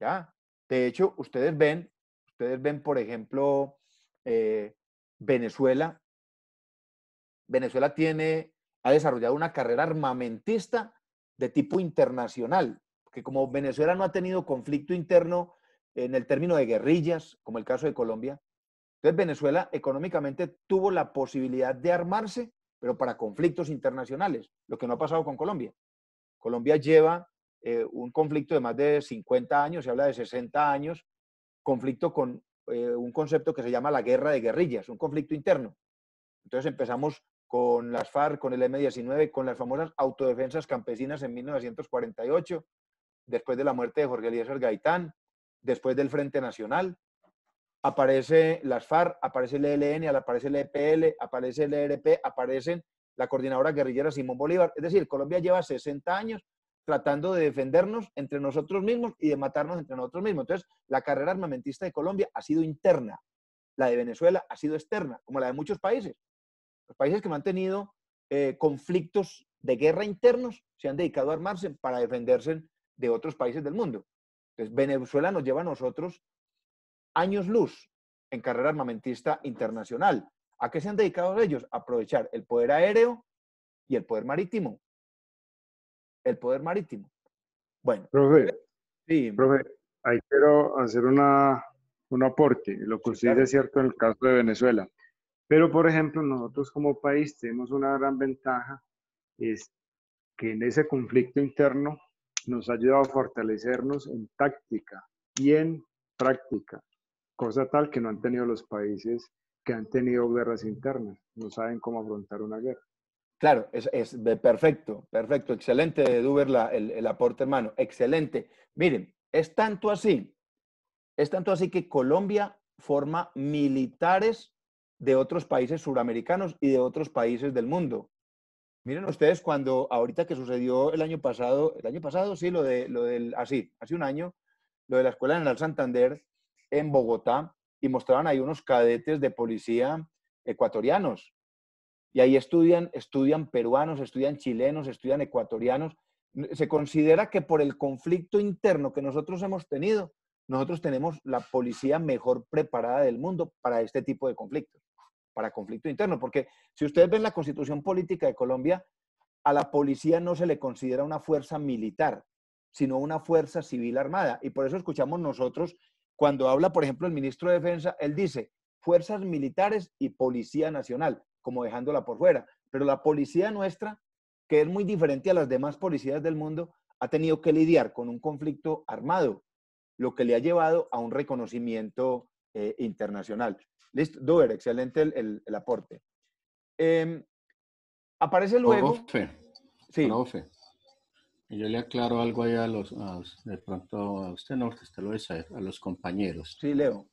¿ya? De hecho, ustedes ven, ustedes ven, por ejemplo, eh, Venezuela. Venezuela tiene, ha desarrollado una carrera armamentista de tipo internacional, que como Venezuela no ha tenido conflicto interno en el término de guerrillas, como el caso de Colombia, entonces Venezuela económicamente tuvo la posibilidad de armarse, pero para conflictos internacionales, lo que no ha pasado con Colombia. Colombia lleva eh, un conflicto de más de 50 años, se habla de 60 años, conflicto con eh, un concepto que se llama la guerra de guerrillas, un conflicto interno. Entonces empezamos con las FARC, con el M-19, con las famosas autodefensas campesinas en 1948, después de la muerte de Jorge Eliezer Gaitán, después del Frente Nacional, aparece las FARC, aparece el ELN, aparece el EPL, aparece el ERP, aparecen la coordinadora guerrillera Simón Bolívar. Es decir, Colombia lleva 60 años tratando de defendernos entre nosotros mismos y de matarnos entre nosotros mismos. Entonces, la carrera armamentista de Colombia ha sido interna, la de Venezuela ha sido externa, como la de muchos países. Los países que han tenido eh, conflictos de guerra internos se han dedicado a armarse para defenderse de otros países del mundo. Entonces, Venezuela nos lleva a nosotros años luz en carrera armamentista internacional. ¿A qué se han dedicado ellos? A aprovechar el poder aéreo y el poder marítimo el poder marítimo. Bueno. Profe, sí. ahí quiero hacer una, un aporte, lo que usted dice cierto en el caso de Venezuela. Pero, por ejemplo, nosotros como país tenemos una gran ventaja, es que en ese conflicto interno nos ha ayudado a fortalecernos en táctica y en práctica, cosa tal que no han tenido los países que han tenido guerras internas, no saben cómo afrontar una guerra. Claro, es, perfecto, perfecto, excelente, de la, el, aporte, hermano, excelente. Miren, es tanto así, es tanto así que Colombia forma militares de otros países suramericanos y de otros países del mundo. Miren ustedes cuando ahorita que sucedió el año pasado, el año pasado sí, lo de lo del así, hace un año, lo de la escuela en el Santander en Bogotá y mostraban ahí unos cadetes de policía ecuatorianos y ahí estudian, estudian peruanos, estudian chilenos, estudian ecuatorianos. Se considera que por el conflicto interno que nosotros hemos tenido, nosotros tenemos la policía mejor preparada del mundo para este tipo de conflictos, para conflicto interno. Porque si ustedes ven la constitución política de Colombia, a la policía no se le considera una fuerza militar, sino una fuerza civil armada. Y por eso escuchamos nosotros, cuando habla, por ejemplo, el ministro de Defensa, él dice, fuerzas militares y policía nacional como dejándola por fuera. Pero la policía nuestra, que es muy diferente a las demás policías del mundo, ha tenido que lidiar con un conflicto armado, lo que le ha llevado a un reconocimiento eh, internacional. Listo, Dover, excelente el, el, aporte. Em, aparece luego... Profe, sí. Profe, yo le aclaro algo ahí a los, de pronto, a usted no, usted lo dice, a los compañeros. Sí, Leo.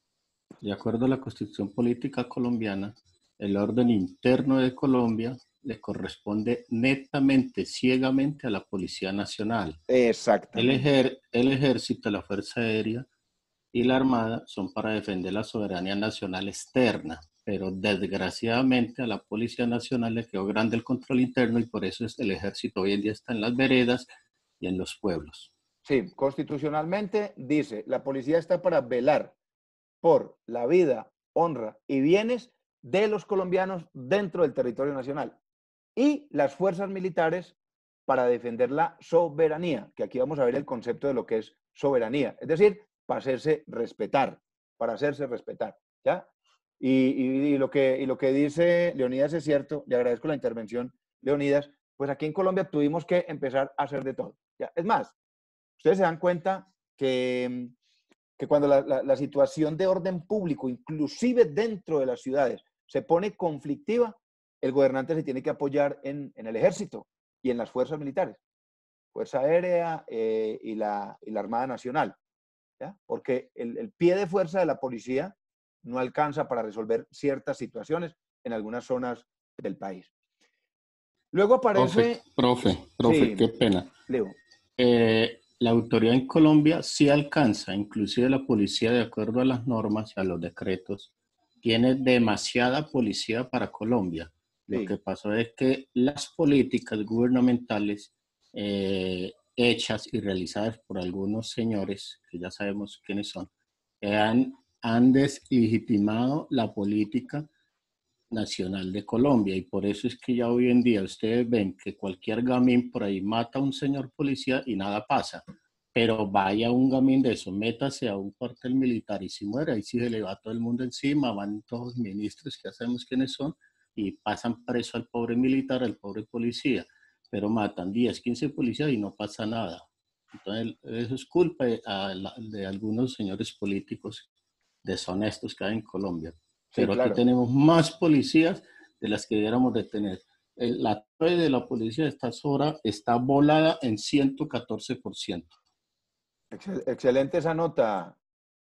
De acuerdo a la Constitución Política Colombiana, el orden interno de Colombia le corresponde netamente, ciegamente a la Policía Nacional. Exacto. El, Ejército, la Fuerza Aérea y la Armada son para defender la soberanía nacional externa, pero desgraciadamente a la Policía Nacional le quedó grande el control interno y por eso es el Ejército hoy en día está en las veredas y en los pueblos. Sí, constitucionalmente dice, la policía está para velar por la vida, honra y bienes de los colombianos dentro del territorio nacional y las fuerzas militares para defender la soberanía, que aquí vamos a ver el concepto de lo que es soberanía, es decir, para hacerse respetar, para hacerse respetar, ¿ya? Y, lo, que, lo que dice Leonidas es cierto, le agradezco la intervención, Leonidas, pues aquí en Colombia tuvimos que empezar a hacer de todo, ¿ya? Es más, ustedes se dan cuenta que, que cuando la situación de orden público, inclusive dentro de las ciudades, se pone conflictiva, el gobernante se tiene que apoyar en, el ejército y en las fuerzas militares, Fuerza Aérea eh, y, la, Armada Nacional, porque el, pie de fuerza de la policía no alcanza para resolver ciertas situaciones en algunas zonas del país. Luego aparece... Profe, qué pena. Eh, la autoridad en Colombia sí alcanza, inclusive la policía, de acuerdo a las normas y a los decretos, tiene demasiada policía para Colombia. Lo que pasó es que las políticas gubernamentales eh, hechas y realizadas por algunos señores, que ya sabemos quiénes son, han, han deslegitimado la política nacional de Colombia. Y por eso es que ya hoy en día ustedes ven que cualquier gamín por ahí mata a un señor policía y nada pasa pero vaya un gamín de eso, métase a un cuartel militar y si muere, ahí sí se le va todo el mundo encima, van todos los ministros que ya sabemos quiénes son y pasan preso al pobre militar, al pobre policía, pero matan 10, 15 policías y no pasa nada. Entonces, eso es culpa de, algunos señores políticos deshonestos que hay en Colombia. Pero aquí tenemos más policías de las que debiéramos de tener. Eh, la torre de la policía de estas horas está volada en 114% excelente esa nota,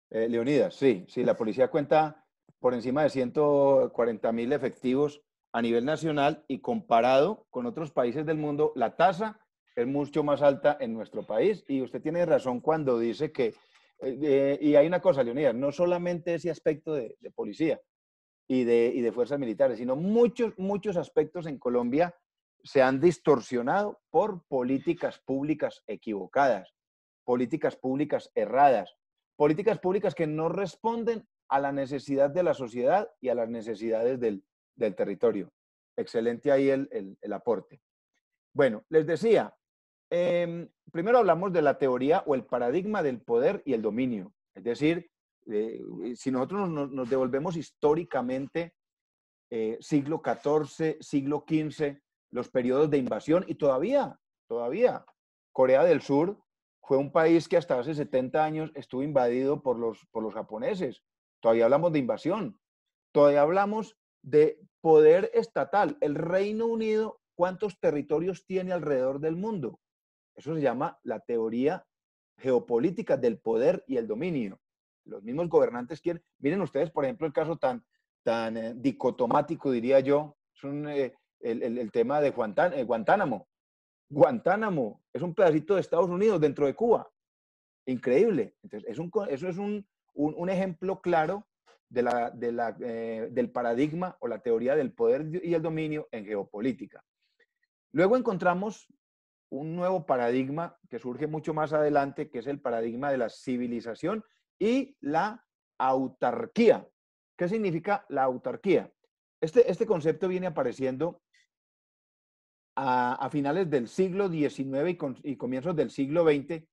eh, Leonidas. Sí, sí, la policía cuenta por encima de 140.000 mil efectivos a nivel nacional y comparado con otros países del mundo, la tasa es mucho más alta en nuestro país. Y usted tiene razón cuando dice que, eh, y hay una cosa, Leonidas, no solamente ese aspecto de, de policía y de, y de fuerzas militares, sino muchos, muchos aspectos en Colombia se han distorsionado por políticas públicas equivocadas políticas públicas erradas, políticas públicas que no responden a la necesidad de la sociedad y a las necesidades del, del territorio. Excelente ahí el, el, aporte. Bueno, les decía, em, primero hablamos de la teoría o el paradigma del poder y el dominio. Es decir, eh, si nosotros nos, devolvemos históricamente eh, siglo XIV, siglo XV, los periodos de invasión y todavía, todavía, Corea del Sur fue un país que hasta hace 70 años estuvo invadido por los, los japoneses. Todavía hablamos de invasión. Todavía hablamos de poder estatal. El Reino Unido, ¿cuántos territorios tiene alrededor del mundo? Eso se llama la teoría geopolítica del poder y el dominio. Los mismos gobernantes quieren, miren ustedes, por ejemplo, el caso tan, tan eh, dicotomático, diría yo, es eh, el, tema de eh, Guantánamo. Guantánamo es un pedacito de Estados Unidos dentro de Cuba. Increíble. es eso es un, ejemplo claro de la, la, eh, del paradigma o la teoría del poder y el dominio en geopolítica. Luego encontramos un nuevo paradigma que surge mucho más adelante, que es el paradigma de la civilización y la autarquía. ¿Qué significa la autarquía? Este, este concepto viene apareciendo a, finales del siglo XIX y, comienzos del siglo XX,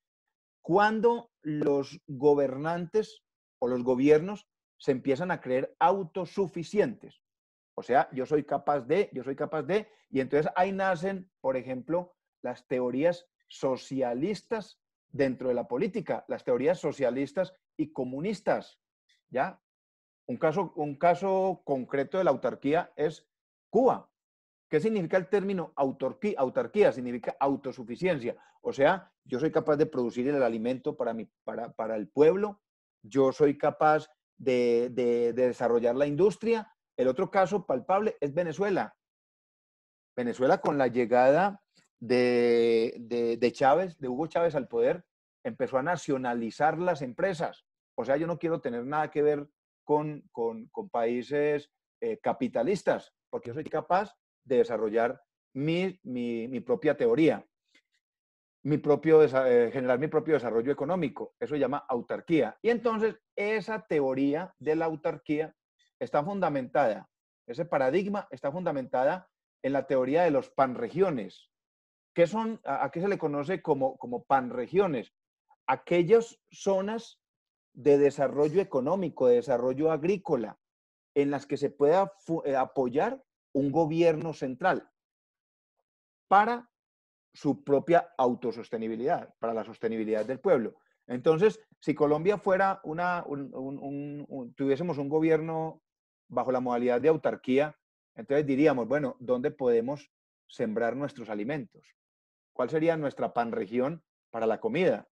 cuando los gobernantes o los gobiernos se empiezan a creer autosuficientes. O sea, yo soy capaz de, yo soy capaz de, y entonces ahí nacen, por ejemplo, las teorías socialistas dentro de la política, las teorías socialistas y comunistas. ¿Ya? Un caso, un caso concreto de la autarquía es Cuba. ¿Qué significa el término autarquía? autarquía? Significa autosuficiencia. O sea, yo soy capaz de producir el alimento para, mi, para, el pueblo, yo soy capaz de, desarrollar la industria. El otro caso palpable es Venezuela. Venezuela con la llegada de, Chávez, de Hugo Chávez al poder, empezó a nacionalizar las empresas. O sea, yo no quiero tener nada que ver con, con, países eh, capitalistas, porque yo soy capaz de desarrollar mi, mi, propia teoría, mi propio, eh, generar mi propio desarrollo económico. Eso se llama autarquía. Y entonces esa teoría de la autarquía está fundamentada, ese paradigma está fundamentada en la teoría de los panregiones. que son, a, a qué se le conoce como, como panregiones? Aquellas zonas de desarrollo económico, de desarrollo agrícola, en las que se pueda eh, apoyar un gobierno central para su propia autosostenibilidad, para la sostenibilidad del pueblo. Entonces, si Colombia fuera una, tuviésemos un gobierno bajo la modalidad de autarquía, entonces diríamos, bueno, ¿dónde podemos sembrar nuestros alimentos? ¿Cuál sería nuestra panregión para la comida?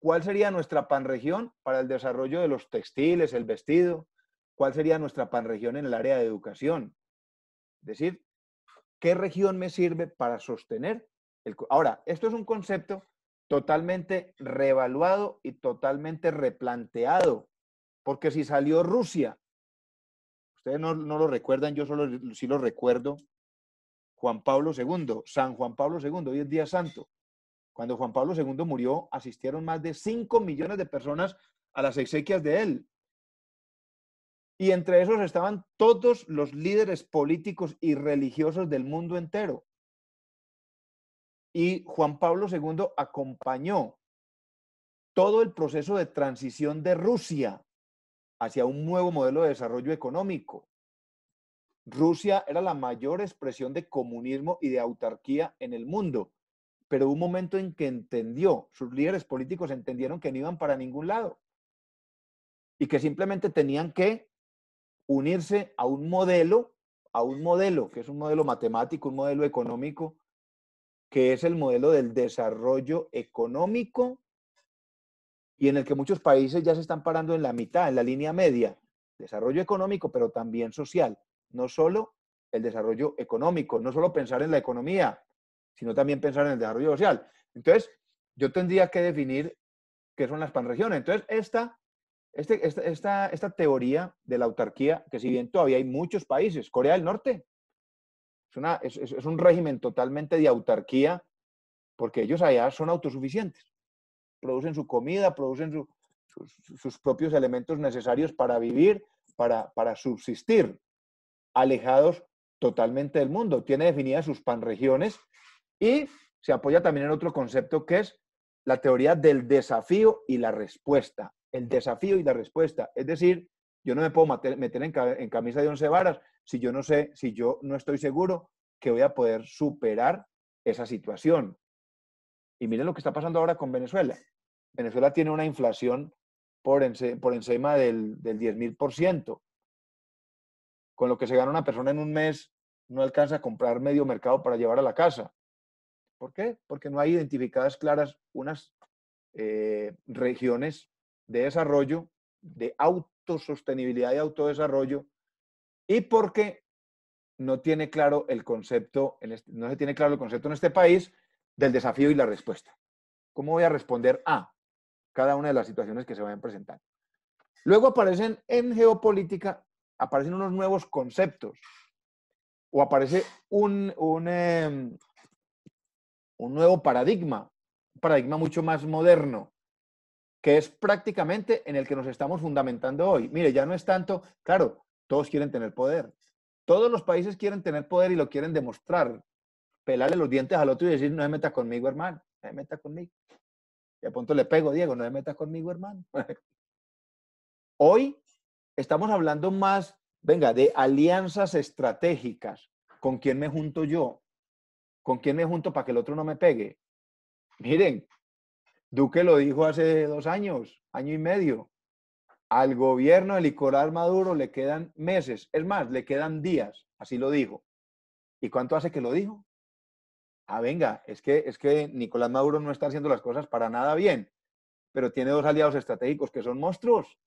¿Cuál sería nuestra panregión para el desarrollo de los textiles, el vestido? ¿Cuál sería nuestra panregión en el área de educación? decir, ¿qué región me sirve para sostener? El... Ahora, esto es un concepto totalmente reevaluado y totalmente replanteado, porque si salió Rusia, ustedes no, lo recuerdan, yo solo sí lo recuerdo, Juan Pablo II, San Juan Pablo II, hoy es Día Santo. Cuando Juan Pablo II murió, asistieron más de 5 millones de personas a las exequias de él. Y entre esos estaban todos los líderes políticos y religiosos del mundo entero. Y Juan Pablo II acompañó todo el proceso de transición de Rusia hacia un nuevo modelo de desarrollo económico. Rusia era la mayor expresión de comunismo y de autarquía en el mundo, pero hubo un momento en que entendió, sus líderes políticos entendieron que no iban para ningún lado y que simplemente tenían que unirse a un modelo, a un modelo, que es un modelo matemático, un modelo económico, que es el modelo del desarrollo económico y en el que muchos países ya se están parando en la mitad, en la línea media. Desarrollo económico, pero también social. No solo el desarrollo económico, no solo pensar en la economía, sino también pensar en el desarrollo social. Entonces, yo tendría que definir qué son las panregiones. Entonces, esta este, esta, teoría de la autarquía, que si bien todavía hay muchos países, Corea del Norte es, un régimen totalmente de autarquía, porque ellos allá son autosuficientes, producen su comida, producen sus, propios elementos necesarios para vivir, para subsistir, alejados totalmente del mundo. Tiene definidas sus panregiones y se apoya también en otro concepto que es la teoría del desafío y la respuesta el desafío y la respuesta. Es decir, yo no me puedo meter en, camisa de once varas si yo no sé, si yo no estoy seguro que voy a poder superar esa situación. Y miren lo que está pasando ahora con Venezuela. Venezuela tiene una inflación por, encima del, del 10.000%. Con lo que se gana una persona en un mes, no alcanza a comprar medio mercado para llevar a la casa. ¿Por qué? Porque no hay identificadas claras unas eh, regiones de desarrollo, de autosostenibilidad y autodesarrollo, y porque no tiene claro el concepto, este, no se tiene claro el concepto en este país del desafío y la respuesta. ¿Cómo voy a responder a cada una de las situaciones que se vayan presentando? Luego aparecen en geopolítica, aparecen unos nuevos conceptos o aparece un, un, em, un nuevo paradigma, un paradigma mucho más moderno, que es prácticamente en el que nos estamos fundamentando hoy. Mire, ya no es tanto, claro, todos quieren tener poder. Todos los países quieren tener poder y lo quieren demostrar. Pelarle los dientes al otro y decir, no me meta conmigo, hermano, no me meta conmigo. Y a punto le pego, Diego, no me meta conmigo, hermano. Hoy estamos hablando más, venga, de alianzas estratégicas. ¿Con quién me junto yo? ¿Con quién me junto para que el otro no me pegue? Miren, Duque lo dijo hace dos años, año y medio. Al gobierno de Nicolás Maduro le quedan meses, es más, le quedan días, así lo dijo. ¿Y cuánto hace que lo dijo? Ah, venga, es que, es que Nicolás Maduro no está haciendo las cosas para nada bien, pero tiene dos aliados estratégicos que son monstruos.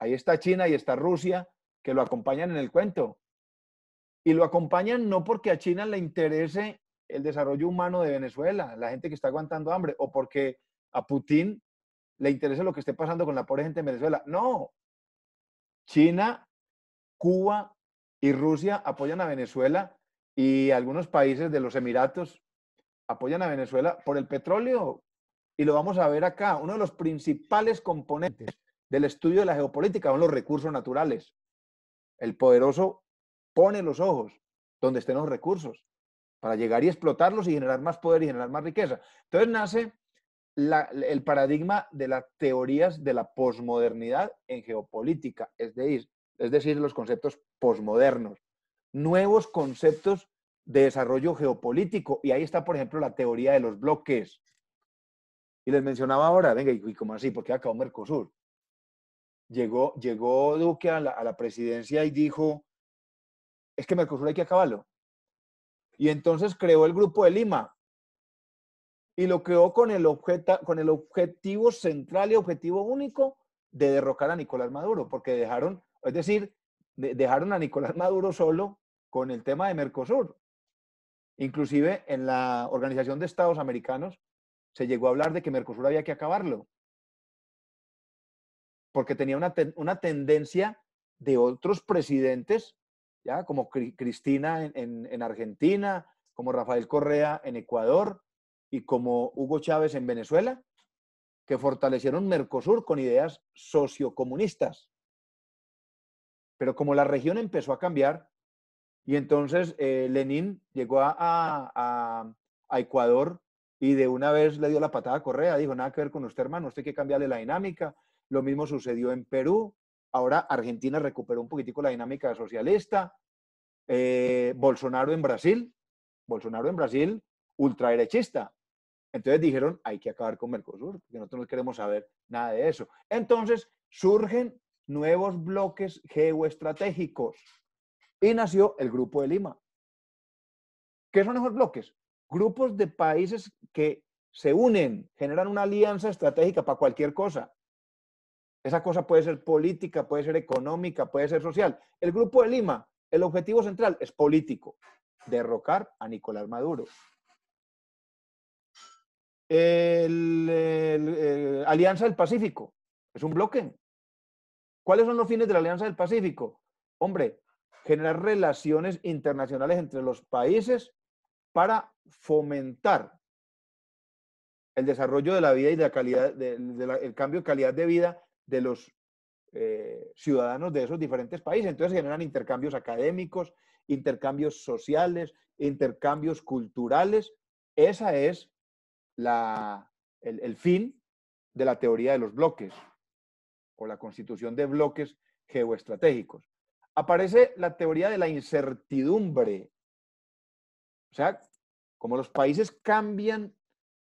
Ahí está China y está Rusia, que lo acompañan en el cuento. Y lo acompañan no porque a China le interese el desarrollo humano de Venezuela, la gente que está aguantando hambre, o porque a Putin le interesa lo que esté pasando con la pobre gente en Venezuela. No. China, Cuba y Rusia apoyan a Venezuela y algunos países de los Emiratos apoyan a Venezuela por el petróleo. Y lo vamos a ver acá. Uno de los principales componentes del estudio de la geopolítica son los recursos naturales. El poderoso pone los ojos donde estén los recursos para llegar y explotarlos y generar más poder y generar más riqueza. Entonces nace el paradigma de las teorías de la posmodernidad en geopolítica, es decir, es decir, los conceptos posmodernos, nuevos conceptos de desarrollo geopolítico. Y ahí está, por ejemplo, la teoría de los bloques. Y les mencionaba ahora, venga, ¿y como así? Porque qué acabó Mercosur? Llegó, llegó Duque a la presidencia y dijo, es que Mercosur hay que acabarlo. Y entonces creó el Grupo de Lima y lo creó con el, con el objetivo central y objetivo único de derrocar a Nicolás Maduro, porque dejaron, es decir, dejaron a Nicolás Maduro solo con el tema de Mercosur. Inclusive en la Organización de Estados Americanos se llegó a hablar de que Mercosur había que acabarlo, porque tenía una, una tendencia de otros presidentes como Cristina en, Argentina, como Rafael Correa en Ecuador y como Hugo Chávez en Venezuela, que fortalecieron Mercosur con ideas sociocomunistas. Pero como la región empezó a cambiar, y entonces eh, Lenin llegó a, Ecuador y de una vez le dio la patada a Correa, dijo, nada que ver con usted, hermano, usted hay que cambiarle la dinámica. Lo mismo sucedió en Perú, Ahora Argentina recuperó un poquitico la dinámica socialista. Eh, Bolsonaro en Brasil, Bolsonaro en Brasil, ultraderechista. Entonces dijeron, hay que acabar con Mercosur, que nosotros no queremos saber nada de eso. Entonces surgen nuevos bloques geoestratégicos y nació el Grupo de Lima. ¿Qué son esos bloques? Grupos de países que se unen, generan una alianza estratégica para cualquier cosa. Esa cosa puede ser política, puede ser económica, puede ser social. El Grupo de Lima, el objetivo central es político, derrocar a Nicolás Maduro. Alianza del Pacífico es un bloque. ¿Cuáles son los fines de la Alianza del Pacífico? Hombre, generar relaciones internacionales entre los países para fomentar el desarrollo de la vida y la calidad, del cambio de calidad de vida de los eh, ciudadanos de esos diferentes países. Entonces generan intercambios académicos, intercambios sociales, intercambios culturales. Esa es la, el, el fin de la teoría de los bloques o la constitución de bloques geoestratégicos. Aparece la teoría de la incertidumbre. O sea, como los países cambian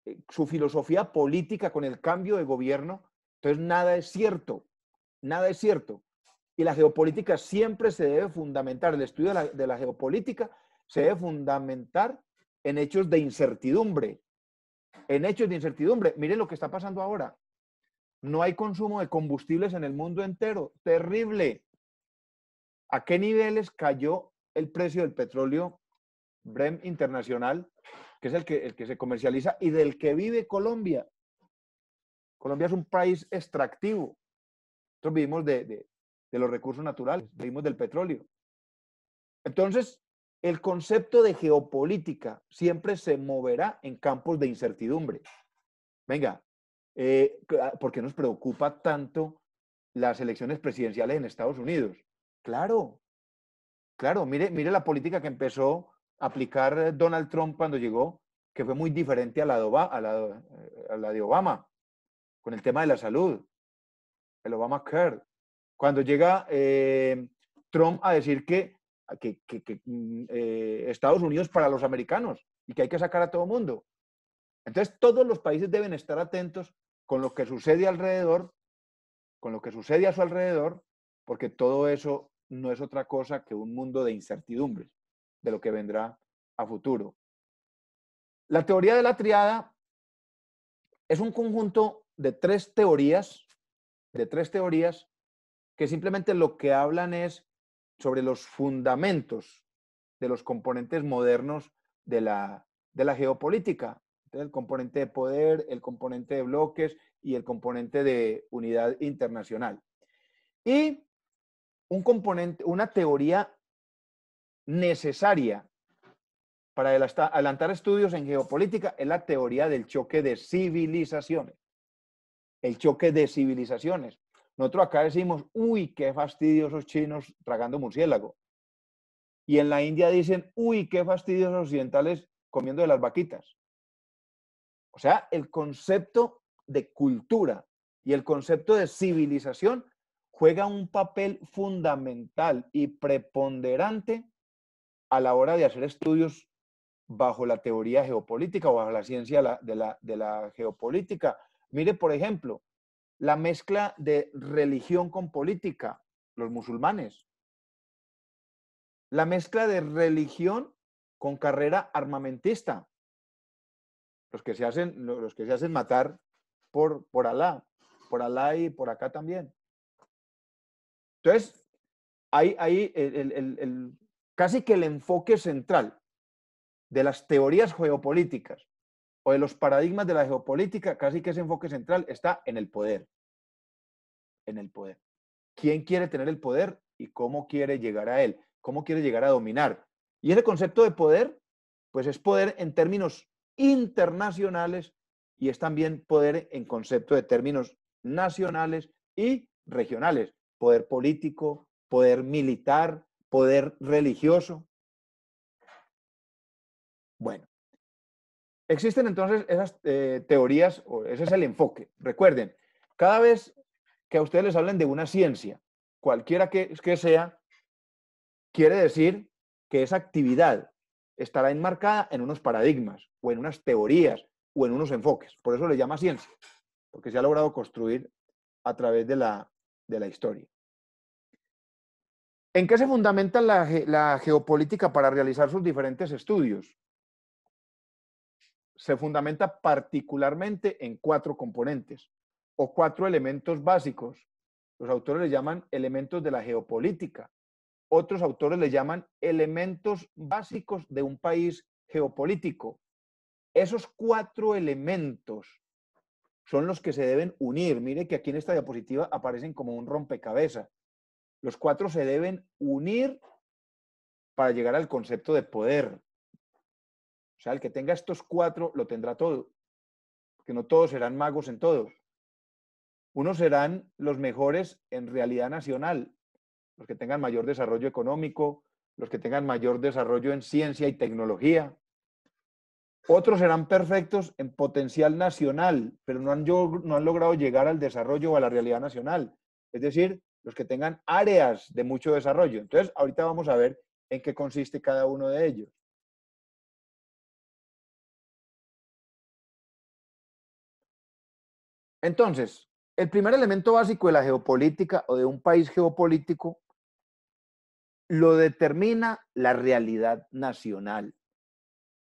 eh, su filosofía política con el cambio de gobierno, entonces, nada es cierto, nada es cierto. Y la geopolítica siempre se debe fundamentar, el estudio de la, geopolítica se debe fundamentar en hechos de incertidumbre, en hechos de incertidumbre. Miren lo que está pasando ahora. No hay consumo de combustibles en el mundo entero. Terrible. ¿A qué niveles cayó el precio del petróleo Brem Internacional, que es el que se comercializa y del que vive Colombia? Colombia es un país extractivo. Nosotros vivimos de, los recursos naturales, vivimos del petróleo. Entonces, el concepto de geopolítica siempre se moverá en campos de incertidumbre. Venga, eh, ah, ¿por qué nos preocupa tanto las elecciones presidenciales en Estados Unidos? Claro, claro, mire, mire la política que empezó a aplicar Donald Trump cuando llegó, que fue muy diferente a la eh, de Obama con el tema de la salud, el Obamacare. Cuando llega eh, Trump a decir que, mm, eh, Estados Unidos para los americanos y que hay que sacar a todo mundo. Entonces todos los países deben estar atentos con lo que sucede alrededor, con lo que sucede a su alrededor, porque todo eso no es otra cosa que un mundo de incertidumbres de lo que vendrá a futuro. La teoría de la triada es un conjunto de tres teorías, de tres teorías que simplemente lo que hablan es sobre los fundamentos de los componentes modernos de la, geopolítica. el componente de poder, el componente de bloques y el componente de unidad internacional. Y un componente, una teoría necesaria para adelantar estudios en geopolítica es la teoría del choque de civilizaciones el choque de civilizaciones. Nosotros acá decimos, uy, qué fastidiosos chinos tragando murciélago. Y en la India dicen, uy, qué fastidiosos occidentales comiendo de las vaquitas. O sea, el concepto de cultura y el concepto de civilización juega un papel fundamental y preponderante a la hora de hacer estudios bajo la teoría geopolítica o bajo la ciencia de la, de la geopolítica Mire, por ejemplo, la mezcla de religión con política, los musulmanes. La mezcla de religión con carrera armamentista, los que se hacen, los que se hacen matar por, por Alá, por Alá y por acá también. Entonces, ahí, casi que el enfoque central de las teorías geopolíticas o de los paradigmas de la geopolítica, casi que ese enfoque central está en el poder. En el poder. ¿Quién quiere tener el poder y cómo quiere llegar a él? ¿Cómo quiere llegar a dominar? Y ese concepto de poder, pues es poder en términos internacionales y es también poder en concepto de términos nacionales y regionales. Poder político, poder militar, poder religioso. Bueno, Existen entonces esas eh, teorías, o ese es el enfoque. Recuerden, cada vez que a ustedes les hablen de una ciencia, cualquiera que, que sea, quiere decir que esa actividad estará enmarcada en unos paradigmas o en unas teorías o en unos enfoques. Por eso le llama ciencia, porque se ha logrado construir a través de la, historia. ¿En qué se fundamenta la geopolítica para realizar sus diferentes estudios? se fundamenta particularmente en cuatro componentes o cuatro elementos básicos. Los autores le llaman elementos de la geopolítica. Otros autores le llaman elementos básicos de un país geopolítico. Esos cuatro elementos son los que se deben unir. Mire que aquí en esta diapositiva aparecen como un rompecabezas. Los cuatro se deben unir para llegar al concepto de poder. O sea, el que tenga estos cuatro lo tendrá todo, porque no todos serán magos en todo. Unos serán los mejores en realidad nacional, los que tengan mayor desarrollo económico, los que tengan mayor desarrollo en ciencia y tecnología. Otros serán perfectos en potencial nacional, pero no han, no han logrado llegar al desarrollo o a la realidad nacional. Es decir, los que tengan áreas de mucho desarrollo. Entonces, ahorita vamos a ver en qué consiste cada uno de ellos. Entonces, el primer elemento básico de la geopolítica o de un país geopolítico lo determina la realidad nacional.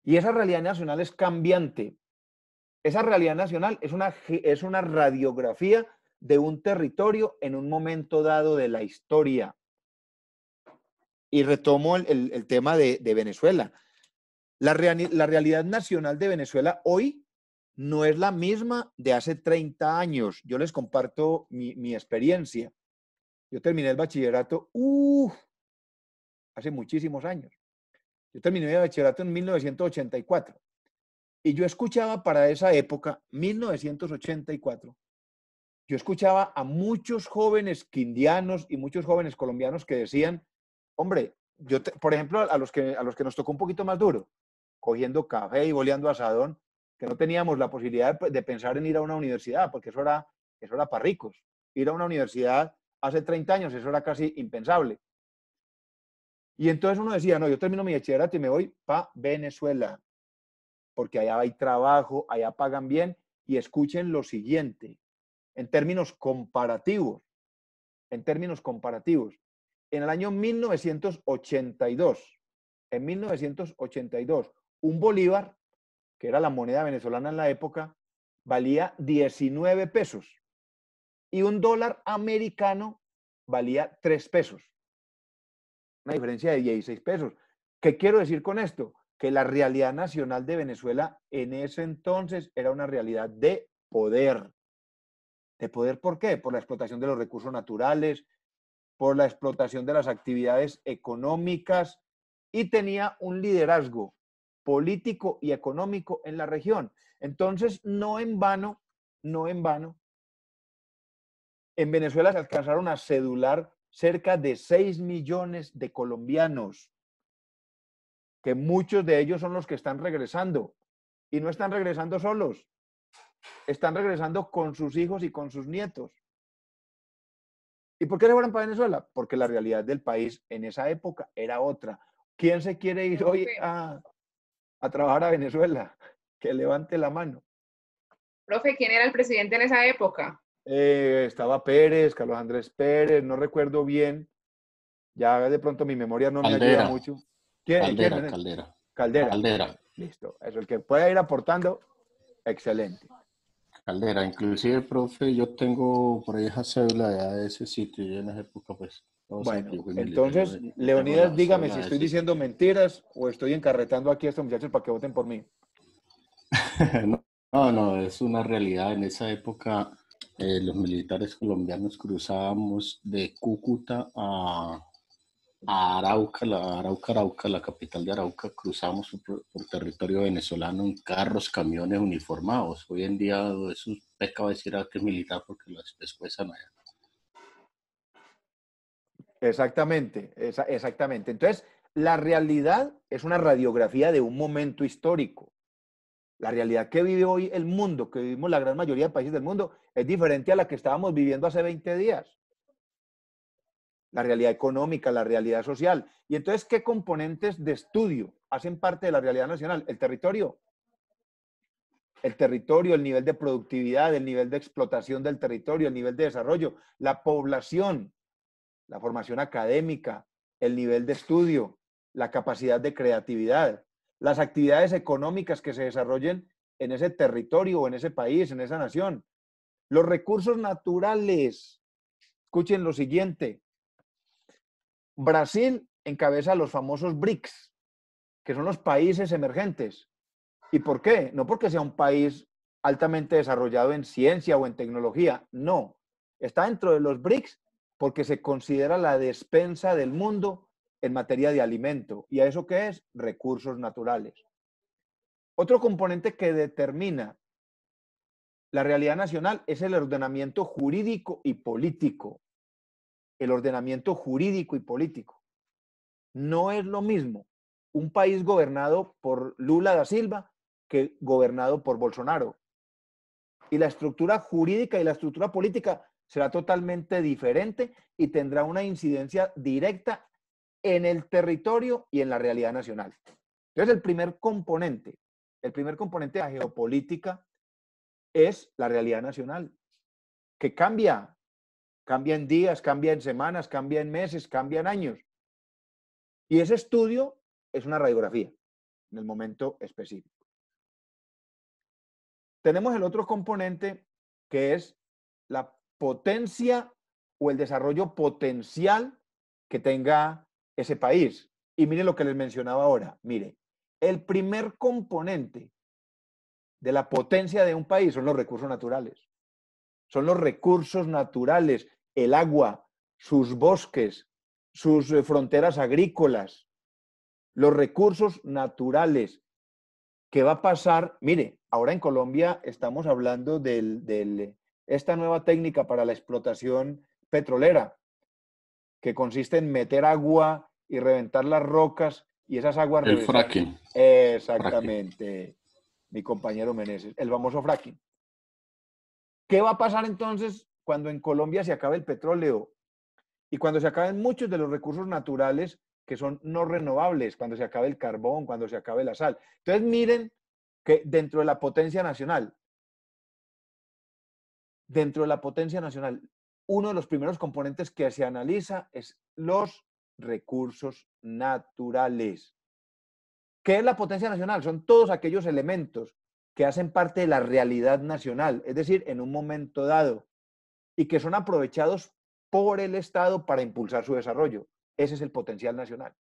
Y esa realidad nacional es cambiante. Esa realidad nacional es una, es una radiografía de un territorio en un momento dado de la historia. Y retomo el, tema de, Venezuela. la realidad nacional de Venezuela hoy no es la misma de hace 30 años. Yo les comparto mi, experiencia. Yo terminé el bachillerato hace muchísimos años. Yo terminé el bachillerato en 1984. Y yo escuchaba para esa época, 1984, yo escuchaba a muchos jóvenes quindianos y muchos jóvenes colombianos que decían, hombre, yo, por ejemplo, a los, que, a los que nos tocó un poquito más duro, cogiendo café y boleando asadón, que no teníamos la posibilidad pues, de, pensar en ir a una universidad, porque eso era, eso era para ricos. Ir a una universidad hace 30 años, eso era casi impensable. Y entonces uno decía, no, yo termino mi bachillerato y me voy para Venezuela, porque allá hay trabajo, allá pagan bien, y escuchen lo siguiente, en términos comparativos, en términos comparativos, en el año 1982, en 1982, un bolívar que era la moneda venezolana en la época, valía 19 pesos y un dólar americano valía 3 pesos. Una diferencia de 16 pesos. ¿Qué quiero decir con esto? Que la realidad nacional de Venezuela en ese entonces era una realidad de poder. ¿De poder por qué? Por la explotación de los recursos naturales, por la explotación de las actividades económicas y tenía un liderazgo político y económico en la región. Entonces, no en vano, no en vano, en Venezuela se alcanzaron a cedular cerca de 6 millones de colombianos, que muchos de ellos son los que están regresando. Y no están regresando solos, están regresando con sus hijos y con sus nietos. ¿Y por qué se para Venezuela? Porque la realidad del país en esa época era otra. ¿Quién se quiere ir hoy a, a trabajar a Venezuela, que levante la mano. Profe, ¿quién era el presidente en esa época? Eh, estaba Pérez, Carlos Andrés Pérez, no recuerdo bien. Ya de pronto mi memoria no me ayuda mucho. ¿Quién, Caldera, Caldera. Caldera. Caldera. Listo. Eso, el que pueda ir aportando, excelente. Caldera, inclusive, profe, yo tengo por ahí esa cédula de ese sitio. y en esa época, pues, bueno, entonces, Leonidas, dígame si estoy diciendo mentiras o estoy encarretando aquí a estos muchachos para que voten por mí. no, no, es una realidad. En esa época, eh, los militares colombianos cruzábamos de Cúcuta a, Arauca, la, Arauca, Arauca, la capital de Arauca, cruzamos por, territorio venezolano en carros, camiones uniformados. Hoy en día es un pecado decir ah, que militar porque las no allá. Exactamente, exactamente. Entonces, la realidad es una radiografía de un momento histórico. La realidad que vive hoy el mundo, que vivimos la gran mayoría de países del mundo, es diferente a la que estábamos viviendo hace 20 días. La realidad económica, la realidad social. Y entonces, ¿qué componentes de estudio hacen parte de la realidad nacional? El territorio. El territorio, el nivel de productividad, el nivel de explotación del territorio, el nivel de desarrollo, la población, la formación académica, el nivel de estudio, la capacidad de creatividad, las actividades económicas que se desarrollen en ese territorio, en ese país, en esa nación, los recursos naturales. Escuchen lo siguiente. Brasil encabeza los famosos BRICS, que son los países emergentes. ¿Y por qué? No porque sea un país altamente desarrollado en ciencia o en tecnología, no. Está dentro de los BRICS porque se considera la despensa del mundo en materia de alimento. ¿Y a eso qué es? Recursos naturales. Otro componente que determina la realidad nacional es el ordenamiento jurídico y político. El ordenamiento jurídico y político. No es lo mismo un país gobernado por Lula da Silva que gobernado por Bolsonaro. Y la estructura jurídica y la estructura política será totalmente diferente y tendrá una incidencia directa en el territorio y en la realidad nacional. Entonces, el primer componente, el primer componente de la geopolítica es la realidad nacional, que cambia, cambia en días, cambia en semanas, cambia en meses, cambia en años. Y ese estudio es una radiografía en el momento específico. Tenemos el otro componente que es la potencia o el desarrollo potencial que tenga ese país. Y mire lo que les mencionaba ahora. Mire, el primer componente de la potencia de un país son los recursos naturales. Son los recursos naturales, el agua, sus bosques, sus eh, fronteras agrícolas, los recursos naturales. ¿Qué va a pasar? Mire, ahora en Colombia estamos hablando del esta nueva técnica para la explotación petrolera, que consiste en meter agua y reventar las rocas y esas aguas... El fracking. Exactamente, mi compañero Meneses, el famoso fracking. ¿Qué va a pasar entonces cuando en Colombia se acabe el petróleo y cuando se acaben muchos de los recursos naturales que son no renovables, cuando se acabe el carbón, cuando se acabe la sal? Entonces miren que dentro de la potencia nacional, dentro de la potencia nacional, uno de los primeros componentes que se analiza es los recursos naturales. ¿Qué es la potencia nacional? Son todos aquellos elementos que hacen parte de la realidad nacional, es decir, en un momento dado, y que son aprovechados por el Estado para impulsar su desarrollo. Ese es el potencial nacional.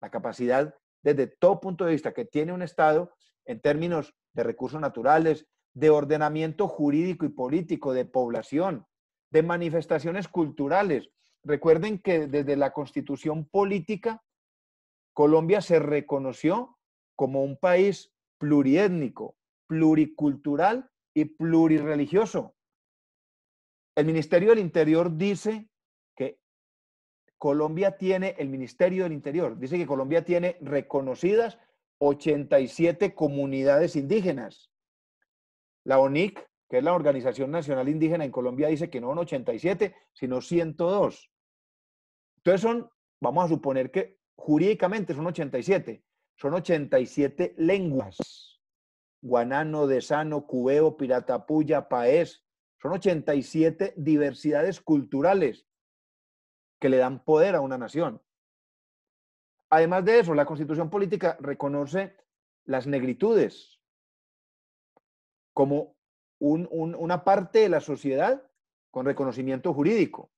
La capacidad desde todo punto de vista que tiene un Estado en términos de recursos naturales, de ordenamiento jurídico y político, de población, de manifestaciones culturales. Recuerden que desde la constitución política, Colombia se reconoció como un país pluriétnico, pluricultural y plurireligioso. El Ministerio del Interior dice que Colombia tiene, el Ministerio del Interior dice que Colombia tiene reconocidas 87 comunidades indígenas. La ONIC, que es la Organización Nacional Indígena en Colombia, dice que no son 87, sino 102. Entonces son, vamos a suponer que jurídicamente son 87, son 87 lenguas. Guanano, Desano, Cubeo, Piratapuya, Paez, son 87 diversidades culturales que le dan poder a una nación. Además de eso, la constitución política reconoce las negritudes, como una parte de la sociedad con reconocimiento jurídico.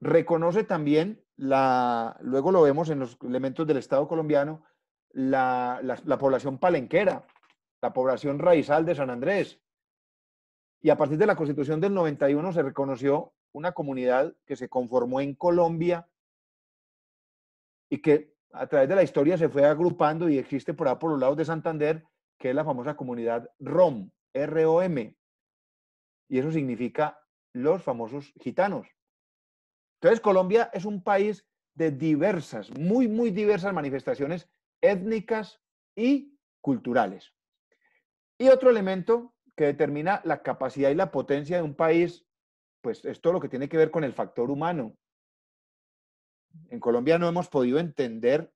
Reconoce también, la, luego lo vemos en los elementos del Estado colombiano, la, población palenquera, la población raizal de San Andrés. Y a partir de la constitución del 91 se reconoció una comunidad que se conformó en Colombia y que a través de la historia se fue agrupando y existe por ahí por los lados de Santander que es la famosa comunidad ROM, R-O-M, y eso significa los famosos gitanos. Entonces, Colombia es un país de diversas, muy, muy diversas manifestaciones étnicas y culturales. Y otro elemento que determina la capacidad y la potencia de un país, pues es todo lo que tiene que ver con el factor humano. En Colombia no hemos podido entender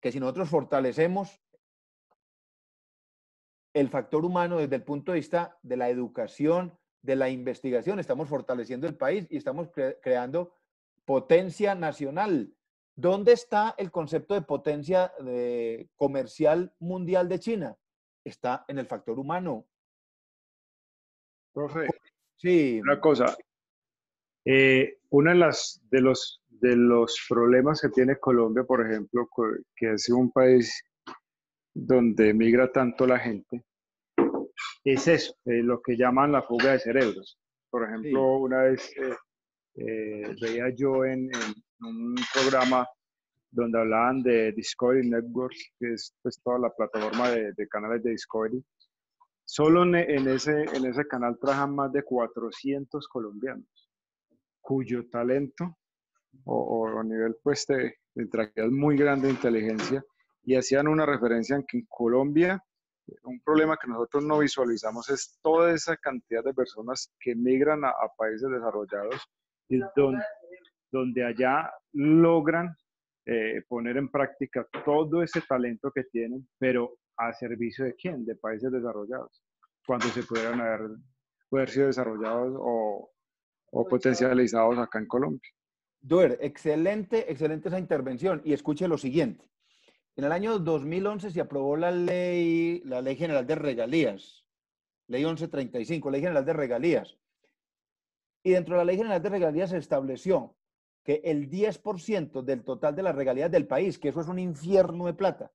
que si nosotros fortalecemos el factor humano desde el punto de vista de la educación, de la investigación. Estamos fortaleciendo el país y estamos creando potencia nacional. ¿Dónde está el concepto de potencia comercial mundial de China? Está en el factor humano. Profe, sí. una cosa. Eh, uno de, los, de los problemas que tiene Colombia, por ejemplo, que es un país donde migra tanto la gente, es eso, eh, lo que llaman la fuga de cerebros. Por ejemplo, una vez eh, eh, veía yo en, un programa donde hablaban de Discovery Networks, que es pues, toda la plataforma de, canales de Discovery. Solo en, ese, canal trabajan más de 400 colombianos, cuyo talento o, nivel pues, de, es muy grande inteligencia y hacían una referencia en que en Colombia un problema que nosotros no visualizamos es toda esa cantidad de personas que migran a, países desarrollados y donde, allá logran eh, poner en práctica todo ese talento que tienen, pero a servicio de quién? De países desarrollados, cuando se pudieran haber, sido desarrollados o, o pues, potencializados acá en Colombia. Duer, excelente, excelente esa intervención. Y escuche lo siguiente. En el año 2011 se aprobó la ley, la ley general de regalías, ley 1135, ley general de regalías. Y dentro de la ley general de regalías se estableció que el 10% del total de las regalías del país, que eso es un infierno de plata,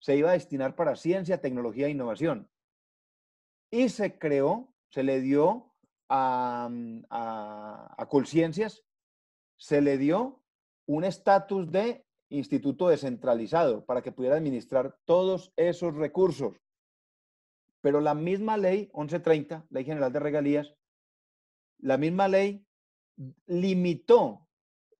se iba a destinar para ciencia, tecnología e innovación. Y se creó, se le dio a, a, a Colciencias, se le dio un estatus de instituto descentralizado para que pudiera administrar todos esos recursos. Pero la misma ley 1130, Ley General de Regalías, la misma ley limitó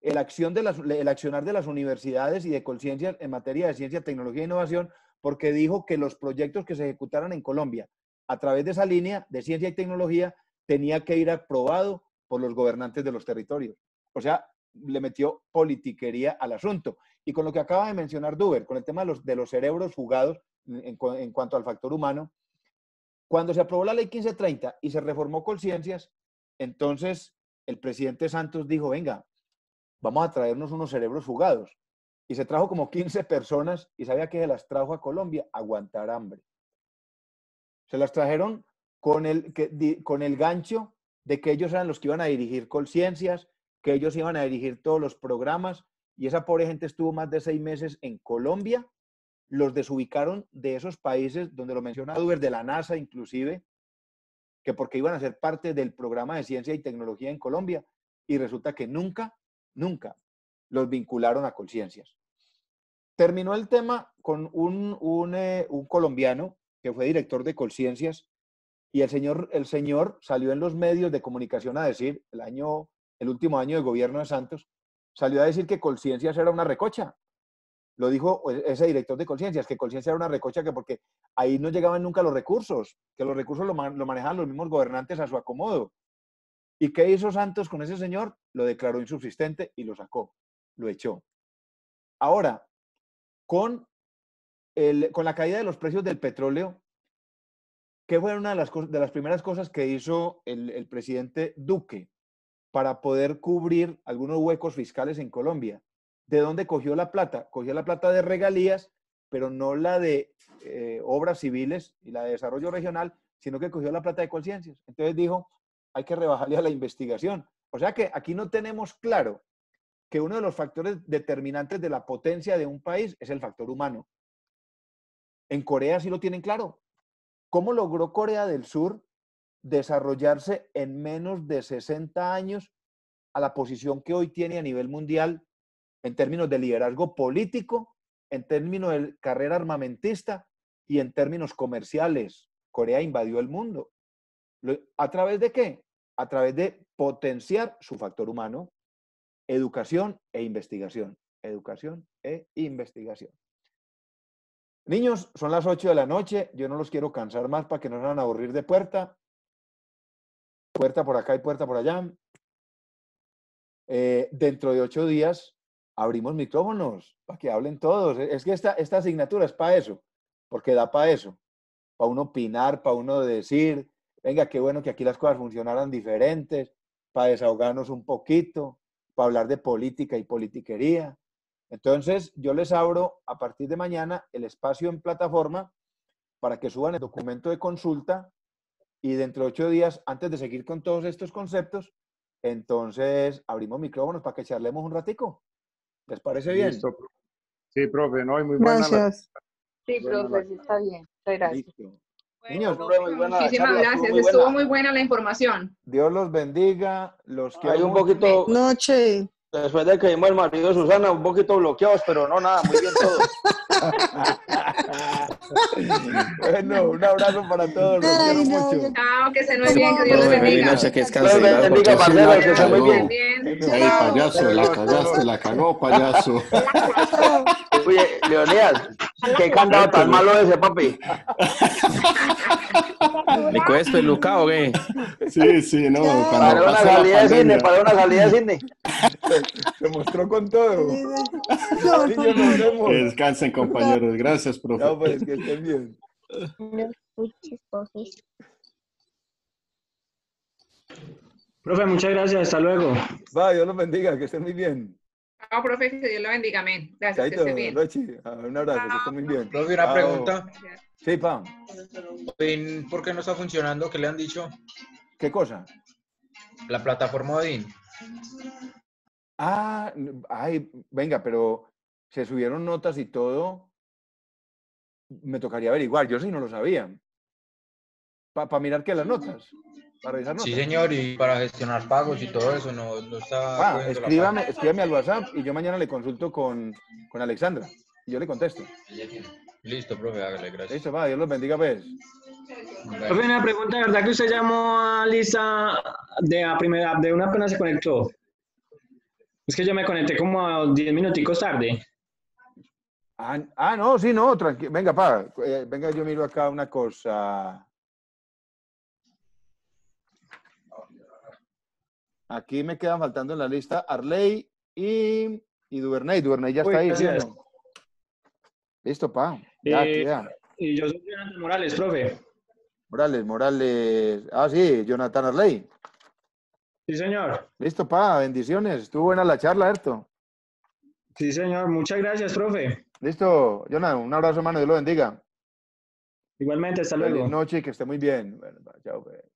el, acción de el accionar de las universidades y de conciencias en materia de ciencia, tecnología e innovación, porque dijo que los proyectos que se ejecutaran en Colombia a través de esa línea de ciencia y tecnología tenía que ir aprobado por los gobernantes de los territorios. O sea, le metió politiquería al asunto. Y con lo que acaba de mencionar Duber, con el tema de los, de los cerebros fugados en, cuanto al factor humano, cuando se aprobó la ley 1530 y se reformó Conciencias, entonces el presidente Santos dijo, venga, vamos a traernos unos cerebros fugados. Y se trajo como 15 personas y sabía que se las trajo a Colombia aguantar hambre. Se las trajeron con el, con el gancho de que ellos eran los que iban a dirigir Conciencias, que ellos iban a dirigir todos los programas y esa pobre gente estuvo más de seis meses en Colombia. Los desubicaron de esos países donde lo mencionaba, de la NASA inclusive, que porque iban a ser parte del programa de ciencia y tecnología en Colombia. Y resulta que nunca, nunca los vincularon a Colciencias. Terminó el tema con un, un, eh, un colombiano que fue director de Colciencias y el señor, el señor salió en los medios de comunicación a decir, el, año, el último año de gobierno de Santos, salió a decir que Conciencias era una recocha. Lo dijo e-, ese director de Conciencias, que Conciencias era una recocha que porque ahí no llegaban nunca los recursos, que los recursos lo, manejaban los mismos gobernantes a su acomodo. ¿Y qué hizo Santos con ese señor? Lo declaró insubsistente y lo sacó, lo echó. Ahora, con, con la caída de los precios del petróleo, que fue una de las, de las primeras cosas que hizo el presidente Duque? para poder cubrir algunos huecos fiscales en Colombia. ¿De dónde cogió la plata? Cogió la plata de regalías, pero no la de eh, obras civiles y la de desarrollo regional, sino que cogió la plata de conciencias. Entonces dijo, hay que rebajarle a la investigación. O sea que aquí no tenemos claro que uno de los factores determinantes de la potencia de un país es el factor humano. En Corea sí lo tienen claro. ¿Cómo logró Corea del Sur desarrollarse en menos de 60 años a la posición que hoy tiene a nivel mundial en términos de liderazgo político, en términos de carrera armamentista y en términos comerciales. Corea invadió el mundo. ¿A través de qué? A través de potenciar su factor humano, educación e investigación. Educación e investigación. Niños, son las 8 de la noche, yo no los quiero cansar más para que no van a aburrir de puerta puerta por acá y puerta por allá. Eh, dentro de ocho días abrimos micrófonos para que hablen todos. E, es que esta, esta asignatura es para eso, porque da para eso, para uno opinar, para uno decir, venga, qué bueno que aquí las cosas funcionaran diferentes, para desahogarnos un poquito, para hablar de política y politiquería. Entonces, yo les abro a partir de mañana el espacio en plataforma para que suban el documento de consulta y dentro de ocho días, antes de seguir con todos estos conceptos, entonces abrimos micrófonos para que charlemos un ratico. ¿Les parece bien? Sí, profe, no, muy buena Gracias. Sí, profe, sí, está bien. gracias. Niños, muy muchísimas gracias, estuvo muy, buena. la información. Dios los bendiga, los que Hay un poquito... Noche. Después de que vimos el marido de Susana, un poquito bloqueados, pero no, nada, muy bien todos. bueno, un abrazo para todos. Los que se nos bien, que Dios los bendiga. No que se es que se muy bien. Ey, payaso, la cagaste, la cagó, payaso. Oye, Leonidas, qué candado tan malo ese, papi. ¿Me cuesta peluca o qué? Sí, sí, no. Para una salida de cine, para una salida de cine. Se mostró con todo. Descansen, compañeros. Gracias, profe. No, pues que estén bien. profe. muchas gracias. Hasta luego. Va, Dios los bendiga. Que estén muy bien. No, profe, que Dios lo bendiga. Amén. Gracias. Chaito, que estén bien. Ah, un abrazo. que estén muy bien. Profe, una pregunta. Gracias. Sí, Pam. por qué no está funcionando? ¿Qué le han dicho? ¿Qué cosa? La plataforma Odin. Ah, ay, venga, pero se subieron notas y todo. Me tocaría averiguar, yo sí no lo sabía. Para mirar qué las notas. Sí, señor, y para gestionar pagos y todo eso, no, no está. Ah, escríbame, escríbame al WhatsApp y yo mañana le consulto con, con Alexandra. Y yo le contesto. Listo, profe, hágale, gracias. Listo, va, Dios los bendiga, pues. Profe, una pregunta, ¿verdad que usted llamó a Lisa de la primera, de una pena se conectó? Es que yo me conecté como a 10 minuticos tarde. Ah, ah, no, sí, no, tranquilo. Venga, pa, eh, venga, yo miro acá una cosa. Aquí me quedan faltando en la lista Arley y, y Duvernay. Duvernay ya está ahí, Listo, pa. Ah, eh, y yo soy Jonathan Morales, profe. Morales, Morales. Ah, sí, Jonathan Arley. Sí, señor. Listo, pa, bendiciones. Estuvo buena la charla, Herto. Sí, señor. Muchas gracias, profe. Listo, Jonathan, un abrazo, hermano. Dios lo bendiga. Igualmente, hasta luego. Buenas noches, que esté muy bien. Bueno, chao, pues.